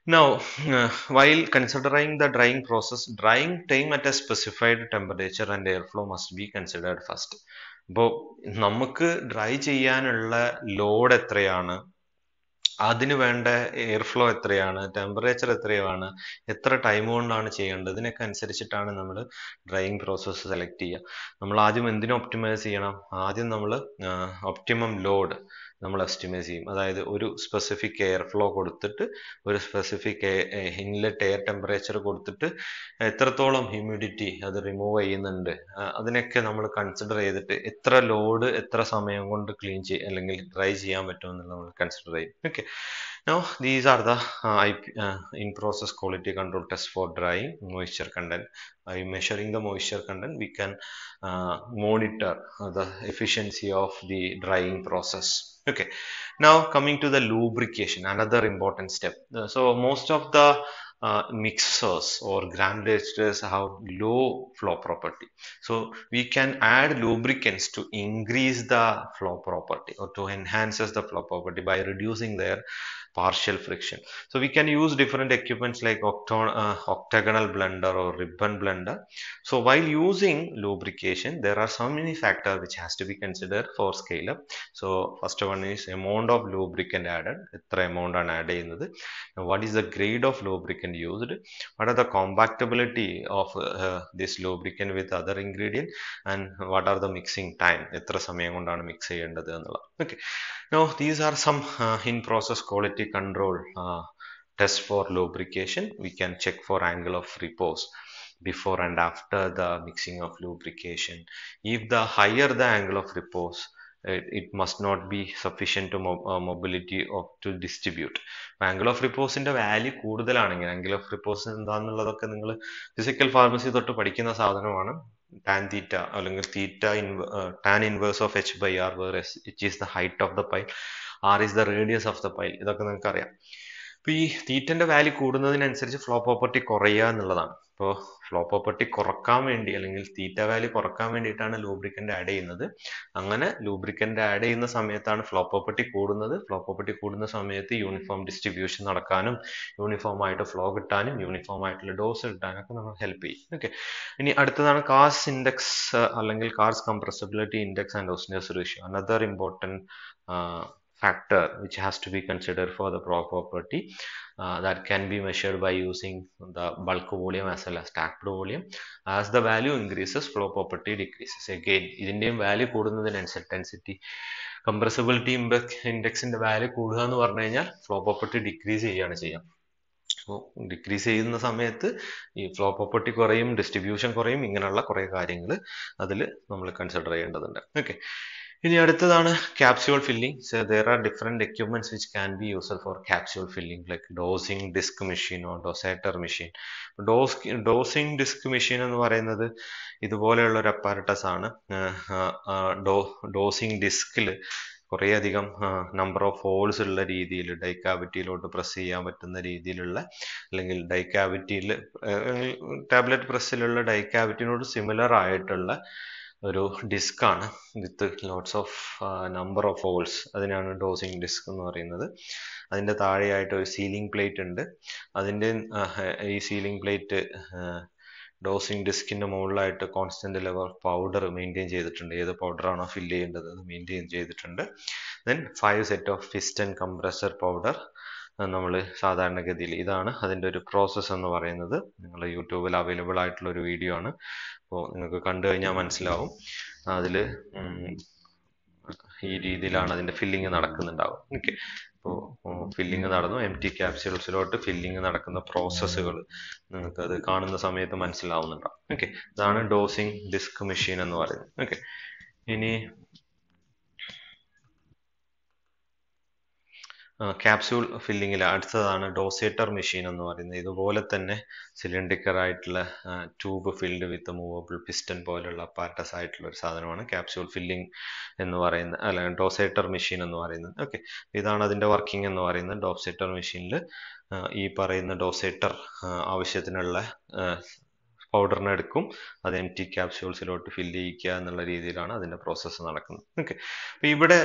Now, uh, while considering the drying process, drying time at a specified temperature and airflow must be considered first. അപ്പോൾ നമുക്ക് dry ചെയ്യാനുള്ള load എത്രയാണ് അതിന് വേണ്ട air flow എത്രയാണ് temperature എത്രയാണ് എത്ര time കൊണ്ടാണ് ചെയ്യേണ്ടത് ഇതിനൊക്കെ അനുസരിച്ചിട്ടാണ് നമ്മൾ ഡ്രൈവിംഗ് പ്രോസസ്സ് സെലക്ട് ചെയ്യുക നമ്മൾ ആദ്യം എന്തിനു ഒപ്റ്റിമൈസ് ചെയ്യണം ആദ്യം നമ്മൾ ഒപ്റ്റിമം ലോഡ് നമ്മൾ എസ്റ്റിമേറ്റ് ചെയ്യും അതായത് ഒരു സ്പെസിഫിക് എയർ ഫ്ലോ കൊടുത്തിട്ട് ഒരു സ്പെസിഫിക് ഇൻലെറ്റ് എയർ ടെമ്പറേച്ചർ കൊടുത്തിട്ട് എത്രത്തോളം ഹ്യൂമിഡിറ്റി അത് റിമൂവ് ചെയ്യുന്നുണ്ട് അതിനൊക്കെ നമ്മൾ കൺസിഡർ ചെയ്തിട്ട് എത്ര ലോഡ് എത്ര സമയം കൊണ്ട് ക്ലീൻ ചെയ്യും അല്ലെങ്കിൽ ഡ്രൈ ചെയ്യാൻ പറ്റുമെന്നുള്ള നമ്മൾ കൺസിഡർ ചെയ്യും okay no these are the I in process quality control test for drying moisture content I measuring the moisture content we can monitor the efficiency of the drying process okay now coming to the lubrication another important step uh, so most of the uh, mixers or granulators have low flow property. So we can add lubricants to increase the flow property or to enhances the flow property by reducing their partial friction. So we can use different equipments like uh, octagonal blender or ribbon blender. So while using lubrication, there are so many factors which has to be considered for scale up. So first one is amount of lubricant added. amount ആണ് What is the grade of lubricant used? What are the compatibility of uh, this lubricant with other ingredient and what are the mixing time? എത്ര സമയം കൊണ്ടാണ് mix ചെയ്യേണ്ടത് എന്നുള്ളത് Now these are some uh, in-process quality control uh, tests for lubrication. We can check for angle of repose before and after the mixing of lubrication. If the higher the angle of repose, it, it must not be sufficient to mo uh, mobility of to distribute Angle of repose angle of റിപ്പോസിന്റെ value കൂടുതലാണെങ്കിൽ angle of repose എന്താണെന്നുള്ളതൊക്കെ നിങ്ങൾ physical pharmacy തൊട്ട് പഠിക്കുന്ന സാധനമാണ് tan theta അല്ലെങ്കിൽ theta in, uh, tan inverse of h by r where h is the height of the pile r is the radius of the pile ഇതൊക്കെ നിങ്ങൾക്ക് അറിയാം അപ്പോൾ ഈ തീറ്റൻ്റെ വാല്യൂ കൂടുന്നതിനനുസരിച്ച് ഫ്ലോ property കുറയുക എന്നുള്ളതാണ് ഇപ്പോൾ ഫ്ലോ പ്രോപ്പർട്ടി കുറക്കാൻ വേണ്ടി അല്ലെങ്കിൽ തീറ്റ വാല്യൂ കുറക്കാൻ വേണ്ടിയിട്ടാണ് ലൂബ്രിക്കൻ്റ് ആഡ് ചെയ്യുന്നത് അങ്ങനെ ലൂബ്രിക്കൻ്റ് ആഡ് ചെയ്യുന്ന സമയത്താണ് ഫ്ലോ പ്രോപ്പർട്ടി കൂടുന്നത് ഫ്ലോ പ്രോപ്പർട്ടി കൂടുന്ന സമയത്ത് യൂണിഫോം ഡിസ്ട്രിബ്യൂഷൻ നടക്കാനും യൂണിഫോം ആയിട്ട് ഫ്ലോ കിട്ടാനും യൂണിഫോം ആയിട്ടുള്ള ഡോസ് ഒക്കെ നമ്മൾ ഹെൽപ്പ് ചെയ്യും ഓക്കെ ഇനി അടുത്തതാണ് കാർസ് ഇൻഡെക്സ് അല്ലെങ്കിൽ Carr's compressibility index and Hausner's ratio another important factor which has to be considered for the property uh, that can be measured by using the bulk volume as well as stacked volume as the value increases flow property decreases again ഇതിൻ്റെയും value കൂടുന്നതിനനുസരിച്ച് density compressibility ഇൻഡെക്സിന്റെ value കൂടുക എന്ന് പറഞ്ഞു കഴിഞ്ഞാൽ flow property decrease ചെയ്യുകയാണ് ചെയ്യുക അപ്പോൾ ഡിക്രീസ് ചെയ്യുന്ന സമയത്ത് ഈ ഫ്ലോ പ്രോപ്പർട്ടി കുറയും ഡിസ്ട്രിബ്യൂഷൻ കുറയും ഇങ്ങനെയുള്ള കുറേ കാര്യങ്ങൾ അതിൽ നമ്മൾ കൺസിഡർ ചെയ്യേണ്ടതുണ്ട് ഓക്കെ ഇനി അടുത്തതാണ് capsule filling so there are different equipments which can be used for capsule filling like dosing disc machine or dosator machine dose dosing disc machine എന്ന് പറയുന്നത് ഇതുപോലെയുള്ള ഒരു അപ്പാരറ്റസ് ആണ് ഡോ ഡോസിംഗ് ഡിസ്കിൽ കുറേയധികം നമ്പർ ഓഫ് ഹോൾസ് ഉള്ള രീതിയിൽ ഡൈക്കാവിറ്റിയിലോട്ട് പ്രസ് ചെയ്യാൻ പറ്റുന്ന രീതിയിലുള്ള അല്ലെങ്കിൽ ഡൈക്കാവിറ്റിയിൽ ടാബ്ലറ്റ് പ്രസ്സിലുള്ള ഡൈക്കാവിറ്റിനോട് സിമിലർ ആയിട്ടുള്ള ഒരു ഡിസ്ക് ആണ് with lots of number of holes അതിനാണ് ഡോസിങ് ഡിസ്ക് എന്ന് പറയുന്നത് അതിൻ്റെ താഴെയായിട്ട് ഒരു സീലിംഗ് പ്ലേറ്റ് ഉണ്ട് അതിൻ്റെ ഈ സീലിംഗ് പ്ലേറ്റ് ഡോസിങ് ഡിസ്കിൻ്റെ മുകളിലായിട്ട് കോൺസ്റ്റൻ്റ് ലെവൽ പൗഡർ മെയിൻറ്റെയിൻ ചെയ്തിട്ടുണ്ട് ഏത് പൗഡറാണോ ഫില്ല് ചെയ്യേണ്ടത് അത് മെയിൻറ്റെയിൻ ചെയ്തിട്ടുണ്ട് then five set of piston compressor powder നമ്മൾ സാധാരണഗതിയിൽ ഇതാണ് അതിൻ്റെ ഒരു പ്രോസസ്സ് എന്ന് പറയുന്നത് നിങ്ങൾ യൂട്യൂബിൽ അവൈലബിൾ ആയിട്ടുള്ള ഒരു വീഡിയോ ആണ് അപ്പോൾ നിങ്ങൾക്ക് കണ്ടു കഴിഞ്ഞാൽ മനസ്സിലാവും അതിൽ ഈ രീതിയിലാണ് അതിൻ്റെ ഫില്ലിങ് നടക്കുന്നുണ്ടാവും ഓക്കെ അപ്പോൾ ഫില്ലിങ് നടന്നു എം ടി ക്യാപ്സ്യൂൾസിലോട്ട് ഫില്ലിങ് നടക്കുന്ന പ്രോസസ്സുകൾ നിങ്ങൾക്ക് അത് കാണുന്ന സമയത്ത് മനസ്സിലാവുന്നുണ്ടാവും ഓക്കെ ഇതാണ് ഡോസിങ് ഡിസ്ക് മെഷീൻ എന്ന് പറയുന്നത് ഓക്കെ ഇനി ക്യാപ്സ്യൂൾ ഫില്ലിങ്ങിൽ അടുത്തതാണ് ഡോസേറ്റർ മെഷീൻ എന്ന് പറയുന്നത് ഇതുപോലെ തന്നെ സിലിണ്ടറിക്കർ ആയിട്ടുള്ള tube filled with movable piston പോലുള്ള പാർട്ടസ് ആയിട്ടുള്ള ഒരു സാധനമാണ് ക്യാപ്സ്യൂൾ ഫില്ലിംഗ് എന്ന് പറയുന്ന അല്ല ഡോസേറ്റർ മെഷീൻ എന്ന് പറയുന്നത് ഓക്കെ ഇതാണ് അതിൻ്റെ വർക്കിംഗ് എന്ന് പറയുന്നത് ഡോസേറ്റർ മെഷീനിൽ ഈ പറയുന്ന ഡോസേറ്റർ ആവശ്യത്തിനുള്ള പൗഡറിനെ എടുക്കും അത് എം ടി ക്യാപ്സ്യൂൾസിലോട്ട് ഫില്ല് ചെയ്യിക്കുക എന്നുള്ള രീതിയിലാണ് അതിൻ്റെ പ്രോസസ്സ് നടക്കുന്നത് ഓക്കെ അപ്പോൾ ഇവിടെ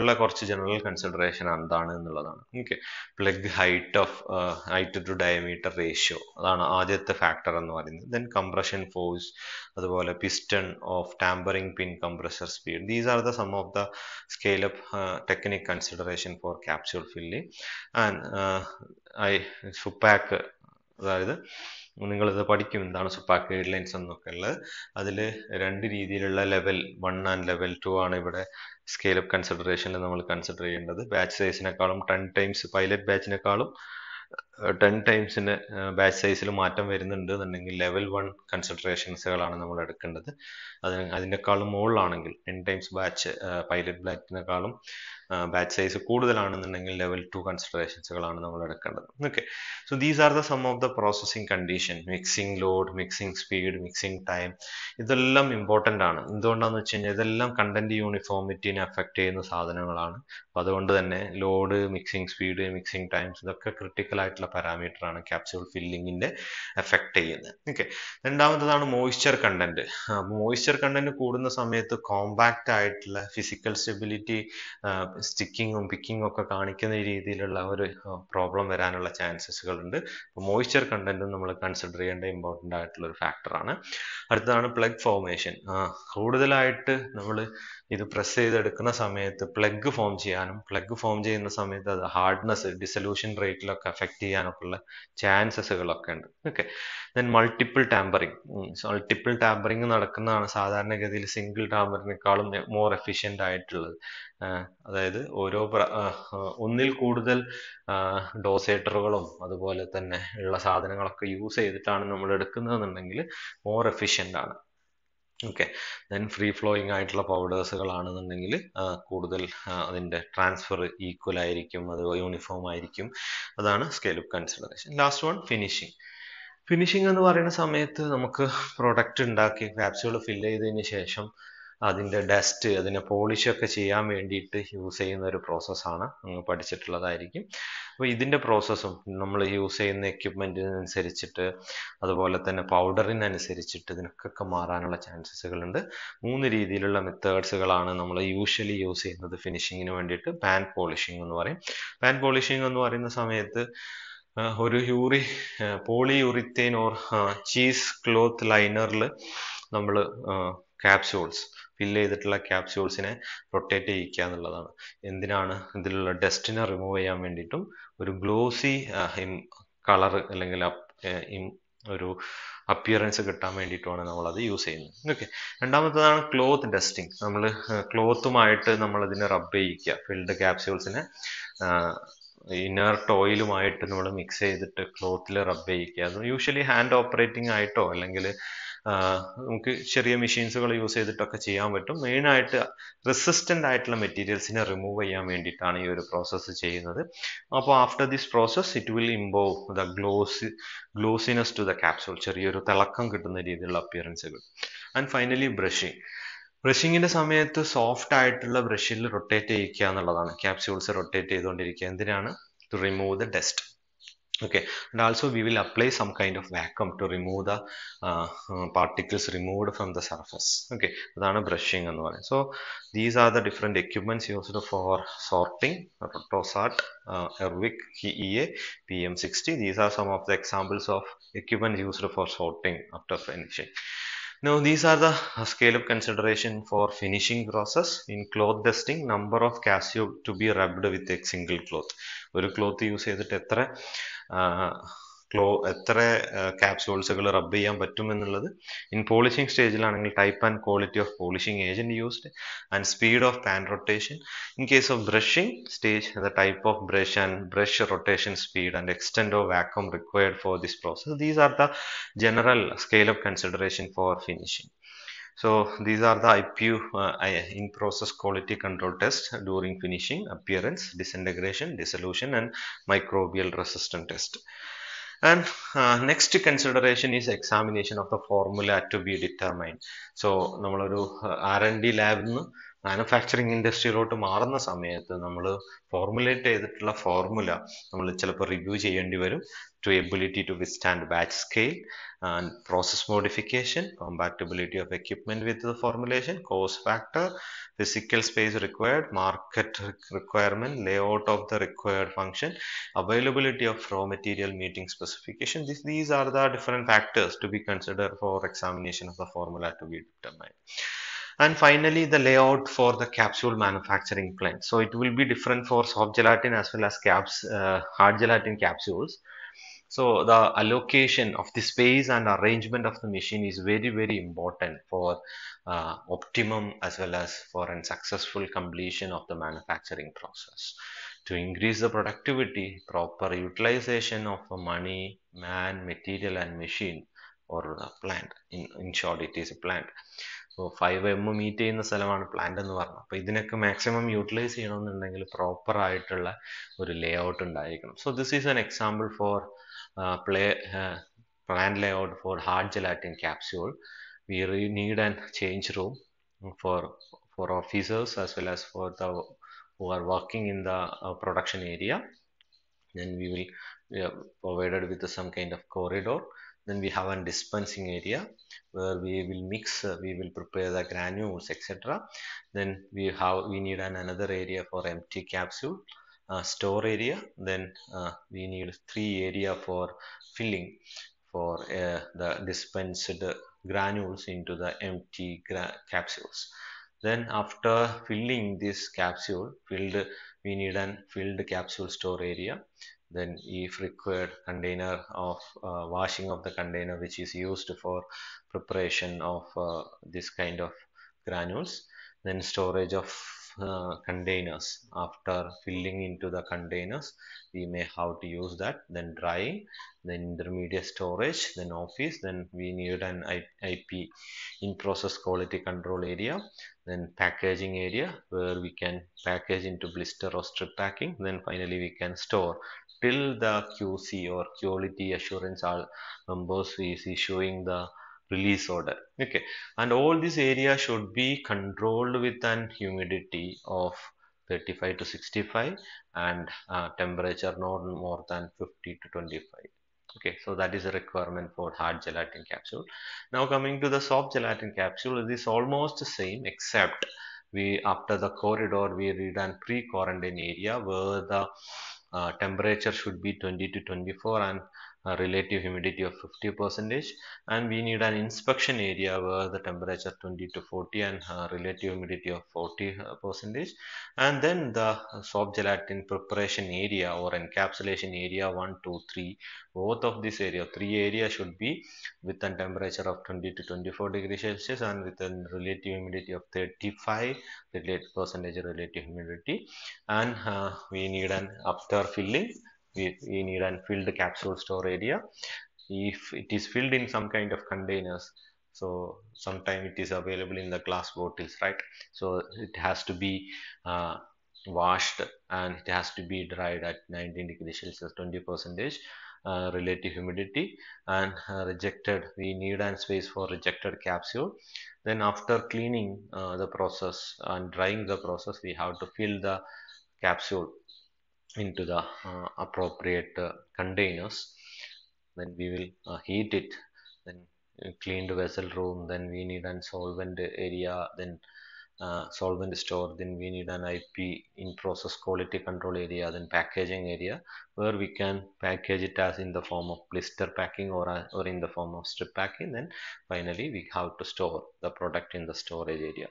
ഉള്ള കുറച്ച് ജനറൽ കൺസിഡറേഷൻ എന്താണ് എന്നുള്ളതാണ് okay plug height of height to diameter ratio അതാണ് ആദ്യത്തെ ഫാക്ടർ എന്ന് പറയുന്നത് ദെൻ കംപ്രഷൻ ഫോഴ്സ് അതുപോലെ piston of tampering pin compressor speed these are the some of the scale up technique consideration for capsule filling and I സുപ്പാക്ക് അതായത് നിങ്ങളിത് പഠിക്കും എന്താണ് സുപ്പാക്ക് ഗൈഡ് ലൈൻസ് എന്നൊക്കെ ഉള്ളത് അതിൽ രണ്ട് രീതിയിലുള്ള level one and level two ആണ് ഇവിടെ സ്കെയിൽ അപ്പ് കൺസിഡറേഷനിൽ നമ്മൾ കൺസിഡർ ചെയ്യേണ്ടത് ബാച്ച് സൈസിനേക്കാളും ടെൻ ടൈംസ് പൈലറ്റ് ബാച്ചിനേക്കാളും ടെൻ ടൈംസിന് ബാച്ച് സൈസിൽ മാറ്റം വരുന്നുണ്ട് എന്നുണ്ടെങ്കിൽ ലെവൽ വൺ കൺസിഡറേഷൻസുകളാണ് നമ്മൾ എടുക്കേണ്ടത് അതിന് അതിനേക്കാളും മുകളിലാണെങ്കിൽ ടെൻ ടൈംസ് ബാച്ച് പൈലറ്റ് ബാച്ചിനേക്കാളും ബാച്ച് സൈസ് കൂടുതലാണെന്നുണ്ടെങ്കിൽ ലെവൽ ടു കൺസിഡറേഷൻസുകളാണ് നമ്മൾ എടുക്കേണ്ടത് okay so these are the some of the processing condition mixing load mixing speed mixing time ഇതെല്ലാം ഇമ്പോർട്ടൻ്റ് ആണ് എന്തുകൊണ്ടാണെന്ന് വെച്ച് കഴിഞ്ഞാൽ ഇതെല്ലാം കണ്ടന്റ് യൂണിഫോമിറ്റിനെ അഫക്റ്റ് ചെയ്യുന്ന സാധനങ്ങളാണ് അപ്പോൾ അതുകൊണ്ട് തന്നെ load mixing speed mixing times ഇതൊക്കെ ക്രിട്ടിക്കൽ ആയിട്ടുള്ള പാരാമീറ്റർ ആണ് ക്യാപ്സ്യൂൾ ഫില്ലിങ്ങിന്റെ എഫക്ട് ചെയ്യുന്നത് ഓക്കെ രണ്ടാമത്തതാണ് മോയ്സ്ചർ കണ്ടന്റ് മോയ്സ്ചർ കണ്ടന്റ് കൂടുന്ന സമയത്ത് കോമ്പാക്റ്റ് ആയിട്ടുള്ള ഫിസിക്കൽ സ്റ്റെബിലിറ്റി സ്റ്റിക്കിങ്ങും പിക്കിങ് ഒക്കെ കാണിക്കുന്ന രീതിയിലുള്ള ഒരു പ്രോബ്ലം വരാനുള്ള ചാൻസസുകൾ ഉണ്ട് അപ്പോൾ മോയ്സ്ചർ കണ്ടന്റും നമ്മൾ കൺസിഡർ ചെയ്യേണ്ട ഇമ്പോർട്ടൻ്റ് ആയിട്ടുള്ള ഒരു ഫാക്ടറാണ് അടുത്തതാണ് പ്ലഗ് ഫോർമേഷൻ കൂടുതലായിട്ട് നമ്മൾ ഇത് പ്രസ് ചെയ്തെടുക്കുന്ന സമയത്ത് പ്ലഗ് ഫോം ചെയ്യാനും പ്ലഗ് ഫോം ചെയ്യുന്ന സമയത്ത് അത് ഹാർഡ്നെസ് ഡിസൊല്യൂഷൻ റേറ്റിലൊക്കെ അഫക്റ്റ് ചെയ്യാനൊക്കെ ഉള്ള ചാൻസസുകളൊക്കെ ഉണ്ട് okay then multiple tampering multiple tampering നടക്കുന്നതാണ് സാധാരണഗതിയിൽ സിംഗിൾ ടാമ്പറിനേക്കാളും മോർ എഫിഷ്യൻ്റ് ആയിട്ടുള്ളത് അതായത് ഓരോ ഒന്നിൽ കൂടുതൽ ഡോസേറ്ററുകളും അതുപോലെ തന്നെ ഉള്ള സാധനങ്ങളൊക്കെ യൂസ് ചെയ്തിട്ടാണ് നമ്മൾ എടുക്കുന്നതെന്നുണ്ടെങ്കിൽ മോർ എഫിഷ്യൻ്റ് ആണ് ഓക്കെ ദെൻ ഫ്രീ ഫ്ലോയിങ് ആയിട്ടുള്ള പൗഡേഴ്സുകളാണെന്നുണ്ടെങ്കിൽ കൂടുതൽ അതിൻ്റെ ട്രാൻസ്ഫർ ഈക്വൽ ആയിരിക്കും അത് യൂണിഫോം ആയിരിക്കും അതാണ് scale of consideration last one finishing finishing എന്ന് പറയുന്ന സമയത്ത് നമുക്ക് പ്രൊഡക്റ്റ് ഉണ്ടാക്കി ക്യാപ്സ്യൂൾ ഫില്ല് ചെയ്തതിന് ശേഷം അതിൻ്റെ ഡസ്റ്റ് അതിനെ പോളിഷൊക്കെ ചെയ്യാൻ വേണ്ടിയിട്ട് യൂസ് ചെയ്യുന്ന ഒരു പ്രോസസ്സാണ് നിങ്ങൾ പഠിച്ചിട്ടുള്ളതായിരിക്കും അപ്പോൾ ഇതിൻ്റെ പ്രോസസ്സും നമ്മൾ യൂസ് ചെയ്യുന്ന എക്യുപ്മെൻറ്റിനനുസരിച്ചിട്ട് അതുപോലെ തന്നെ പൗഡറിനനുസരിച്ചിട്ട് ഇതിനൊക്കെ മാറാനുള്ള ചാൻസസുകളുണ്ട് മൂന്ന് രീതിയിലുള്ള മെത്തേഡ്സുകളാണ് നമ്മൾ യൂഷ്വലി യൂസ് ചെയ്യുന്നത് ഫിനിഷിങ്ങിന് വേണ്ടിയിട്ട് പാൻ പോളിഷിംഗ് എന്ന് പറയും പാൻ പോളിഷിംഗ് എന്ന് പറയുന്ന സമയത്ത് ഒരു യൂറി പോളിയുറിത്തേൻ ഓർ ചീസ് ക്ലോത്ത് ലൈനറിൽ നമ്മൾ ക്യാപ്സ്യൂൾസ് ഫില്ല് ചെയ്തിട്ടുള്ള ക്യാപ്സ്യൂൾസിനെ റൊട്ടേറ്റ് ചെയ്യിക്കുക എന്നുള്ളതാണ് എന്തിനാണ് ഇതിലുള്ള ഡസ്റ്റിനെ റിമൂവ് ചെയ്യാൻ വേണ്ടിയിട്ടും ഒരു ഗ്ലോസി കളർ അല്ലെങ്കിൽ ഒരു അപ്പിയറൻസ് കിട്ടാൻ വേണ്ടിയിട്ടുമാണ് നമ്മളത് യൂസ് ചെയ്യുന്നത് ഓക്കെ രണ്ടാമത്തതാണ് ക്ലോത്ത് ഡസ്റ്റിംഗ് നമ്മൾ ക്ലോത്തുമായിട്ട് നമ്മൾ ഇതിനെ റബ്ബ് ചെയ്യിക്കുക ഫിൽഡ് ക്യാപ്സ്യൂൾസിനെ ഇനർ ഓയിലുമായിട്ട് നമ്മൾ മിക്സ് ചെയ്തിട്ട് ക്ലോത്തിൽ റബ്ബ് ചെയ്യിക്കുക അത് യൂഷ്വലി ഹാൻഡ് ഓപ്പറേറ്റിംഗ് ആയിട്ടോ അല്ലെങ്കിൽ നമുക്ക് ചെറിയ മെഷീൻസുകൾ യൂസ് ചെയ്തിട്ടൊക്കെ ചെയ്യാൻ പറ്റും മെയിനായിട്ട് റെസിസ്റ്റൻ്റ് ആയിട്ടുള്ള മെറ്റീരിയൽസിനെ റിമൂവ് ചെയ്യാൻ വേണ്ടിയിട്ടാണ് ഈ ഒരു പ്രോസസ്സ് ചെയ്യുന്നത് അപ്പോൾ after this process it will improve the gloss glossiness to the capsule ചെറിയൊരു തിളക്കം കിട്ടുന്ന രീതിയിലുള്ള അപ്പിയറൻസുകൾ ആൻഡ് ഫൈനലി ബ്രഷിങ് ബ്രഷിങ്ങിൻ്റെ സമയത്ത് സോഫ്റ്റ് ആയിട്ടുള്ള ബ്രഷിൽ റൊട്ടേറ്റ് ചെയ്യിക്കുക എന്നുള്ളതാണ് ക്യാപ്സ്യൂൾസ് റൊട്ടേറ്റ് ചെയ്തുകൊണ്ടിരിക്കുക എന്തിനാണ് to remove the dust okay and also we will apply some kind of vacuum to remove the uh, uh, particles removed from the surface okay that is brushing so these are the different equipments used for sorting rotosart uh, erwick ea pm60 these are some of the examples of equipment used for sorting after finishing now these are the uh, scale of consideration for finishing process in cloth testing number of cashew to be rubbed with a single cloth one cloth use cheyidittu ക്ലോ എത്ര ക്യാപ്സൂൾസുകൾ rub ചെയ്യാൻ പറ്റും എന്നുള്ളത് in polishing സ്റ്റേജിലാണെങ്കിൽ type and quality of polishing agent used and speed of pan rotation in case of brushing stage the type of brush and brush rotation speed and extent of vacuum required for this process these are the general scale of consideration for finishing So these are the IPU uh, in process quality control test during finishing, appearance, disintegration, dissolution and microbial resistant test. And uh, next consideration is examination of the formula to be determined. So R&D lab and D ലാബിൽ നിന്ന് manufacturing ഇൻഡസ്ട്രിയിലോട്ട് മാറുന്ന സമയത്ത് നമ്മൾ formulate ചെയ്തിട്ടുള്ള formula നമ്മൾ ചിലപ്പോൾ review ചെയ്യേണ്ടി വരും to ability to withstand batch scale and process modification, compatibility of equipment with the formulation, cost factor, physical space required, market requirement, layout of the required function, availability of raw material meeting specification. This, these are the different factors to be considered for examination of the formula to be determined and finally the layout for the capsule manufacturing plant so it will be different for soft gelatin as well as caps uh, hard gelatin capsules So the allocation of the space and arrangement of the machine is very very important for uh, optimum as well as for a successful completion of the manufacturing process. To increase the productivity, proper utilization of money, man, material and machine or the plant. In, in short it is a plant. So five M meet ചെയ്യുന്ന സ്ഥലമാണ് plant എന്ന് പറഞ്ഞത് അപ്പോൾ ഇതിനൊക്കെ maximum utilise ചെയ്യണമെന്നുണ്ടെങ്കിൽ proper ആയിട്ടുള്ള ഒരു layout ഉണ്ടായിരിക്കണം so this is an example for play, plan layout for hard gelatin capsule. We need an change room for, for officers as well as for the who are working in the uh, production area. Then we will we are provided with some kind of corridor then we have a dispensing area where we will mix uh, we will prepare the granules etc then we have we need an another area for empty capsule store area then we need three area for filling for the dispensed granules into the empty capsules then after filling this capsule filled we need an filled capsule store area then if required container of uh, washing of the container which is used for preparation of uh, this kind of granules then storage of containers after filling into the containers we may have to use that then drying then intermediate storage then office then we need an IP in process quality control area then packaging area where we can package into blister or strip packing then finally we can store till the QC or quality assurance members is issuing the release order okay and all this area should be controlled with an humidity of 35 to 65 and uh, temperature not more than 50 to 25 okay so that is a requirement for hard gelatin capsule now coming to the soft gelatin capsule it is almost the same except we after the corridor we read an pre-quarantine area where the uh, temperature should be 20 to 24 and a relative humidity of 50 percentage and we need an inspection area where the temperature 20 to 40 and uh, relative humidity of 40 uh, percentage and then the soft gelatin preparation area or encapsulation area 1 2 3 both of this area three area should be with a temperature of 20 to 24 degrees celsius and with a relative humidity of 35 percentage relative humidity and uh, we need an after filling we, we need and fill the capsule store area if it is filled in some kind of containers so sometime it is available in the glass bottles right so it has to be uh, washed and it has to be dried at 19 degrees celsius 20 percentage uh, relative humidity and uh, rejected we need and space for rejected capsule then after cleaning uh, the process and drying the process we have to fill the capsule into the uh, appropriate uh, containers then we will uh, heat it then cleaned vessel room then we need an solvent area then uh, solvent store then we need an IP in process quality control area then packaging area where we can package it as in the form of blister packing or, uh, or in the form of strip packing then finally we have to store the product in the storage area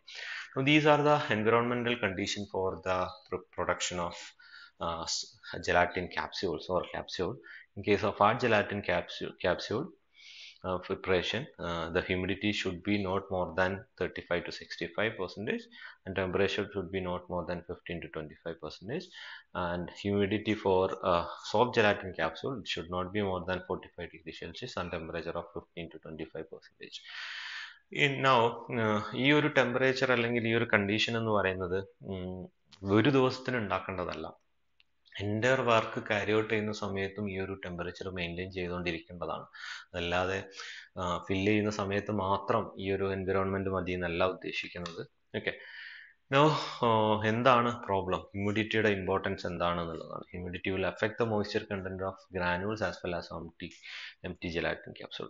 now these are the environmental condition for the production of uh, gelatin capsules or capsule. In case of hard gelatin capsule, capsule uh, preparation, uh, the humidity should be not more than 35 to 65 percentage and temperature should be not more than 15 to 25 percentage and humidity for uh, soft gelatin capsule should not be more than 45 degrees Celsius and temperature of 15 to 25 percentage. now your uh, temperature temperature അല്ലെങ്കിൽ your condition condition എന്ന് പറയുന്നത് ഒരു ദിവസത്തിന് ഉണ്ടാക്കേണ്ടതല്ല എൻ്റെ work carry out ചെയ്യുന്ന സമയത്തും ഈ ഒരു ടെമ്പറേച്ചർ മെയിൻറ്റെയിൻ ചെയ്തുകൊണ്ടിരിക്കേണ്ടതാണ് അതല്ലാതെ ഫില്ല് ചെയ്യുന്ന സമയത്ത് മാത്രം ഈ ഒരു എൻവിറോൺമെൻറ്റ് മതി എന്നല്ല ഉദ്ദേശിക്കുന്നത് ഓക്കെ നോ എന്താണ് പ്രോബ്ലം ഹ്യൂമിഡിറ്റിയുടെ ഇമ്പോർട്ടൻസ് എന്താണ് എന്നുള്ളതാണ് humidity will affect the moisture content of granules as well as empty empty gelatin capsule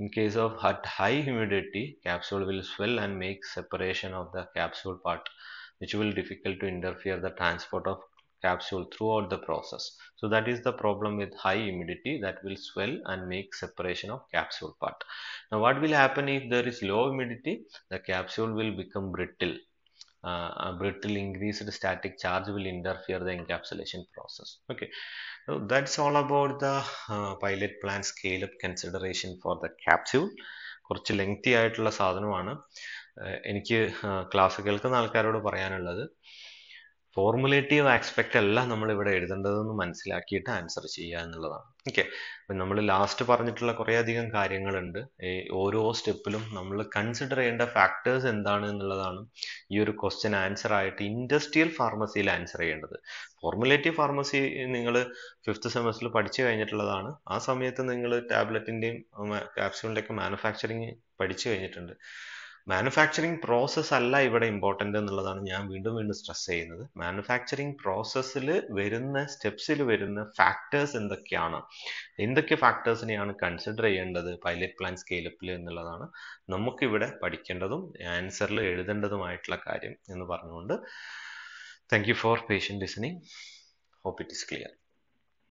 in case of ഹട്ട് high humidity capsule will swell and make separation of the capsule part which will difficult to interfere the transport of capsule throughout the process. So that is the problem with high humidity that will swell and make separation of capsule part. Now what will happen if there is low humidity? The capsule will become brittle. Uh, a brittle increased static charge will interfere the encapsulation process. Okay, so that's all about the uh, pilot plant scale up consideration for the capsule. കുറച്ച് lengthy ആയിട്ടുള്ള സാധനമാണ് എനിക്ക് class കേൾക്കുന്ന ആൾക്കാരോട് പറയാനുള്ളത് formulative aspect അല്ല നമ്മൾ ഇവിടെ എഴുതേണ്ടതെന്ന് മനസ്സിലാക്കിയിട്ട് ആൻസർ ചെയ്യുക എന്നുള്ളതാണ് ഓക്കെ അപ്പം നമ്മൾ ലാസ്റ്റ് പറഞ്ഞിട്ടുള്ള കുറേയധികം കാര്യങ്ങളുണ്ട് ഈ ഓരോ സ്റ്റെപ്പിലും നമ്മൾ കൺസിഡർ ചെയ്യേണ്ട ഫാക്ടേഴ്സ് എന്താണ് എന്നുള്ളതാണ് ഈ ഒരു ക്വസ്റ്റ്യൻ ആൻസർ ആയിട്ട് ഇൻഡസ്ട്രിയൽ ഫാർമസിയിൽ ആൻസർ ചെയ്യേണ്ടത് ഫോർമുലേറ്റീവ് ഫാർമസി നിങ്ങൾ ഫിഫ്ത്ത് സെമസ്റ്ററിൽ പഠിച്ചു കഴിഞ്ഞിട്ടുള്ളതാണ് ആ സമയത്ത് നിങ്ങൾ ടാബ്ലറ്റിൻ്റെയും ക്യാപ്സ്യൂളിൻ്റെയൊക്കെ മാനുഫാക്ചറിങ് പഠിച്ചു കഴിഞ്ഞിട്ടുണ്ട് മാനുഫാക്ചറിങ് പ്രോസസ് അല്ല ഇവിടെ ഇമ്പോർട്ടൻ്റ് എന്നുള്ളതാണ് ഞാൻ വീണ്ടും വീണ്ടും സ്ട്രെസ് ചെയ്യുന്നത് മാനുഫാക്ചറിങ് പ്രോസസ്സിൽ വരുന്ന സ്റ്റെപ്സിൽ വരുന്ന ഫാക്ടേഴ്സ് എന്തൊക്കെയാണ് എന്തൊക്കെ ഫാക്ടേഴ്സിനെയാണ് കൺസിഡർ ചെയ്യേണ്ടത് പൈലറ്റ് പ്ലാൻ സ്കെയിലപ്പിൽ എന്നുള്ളതാണ് നമുക്കിവിടെ പഠിക്കേണ്ടതും ആൻസറിൽ എഴുതേണ്ടതുമായിട്ടുള്ള കാര്യം എന്ന് പറഞ്ഞുകൊണ്ട് thank you for patient listening hope it is clear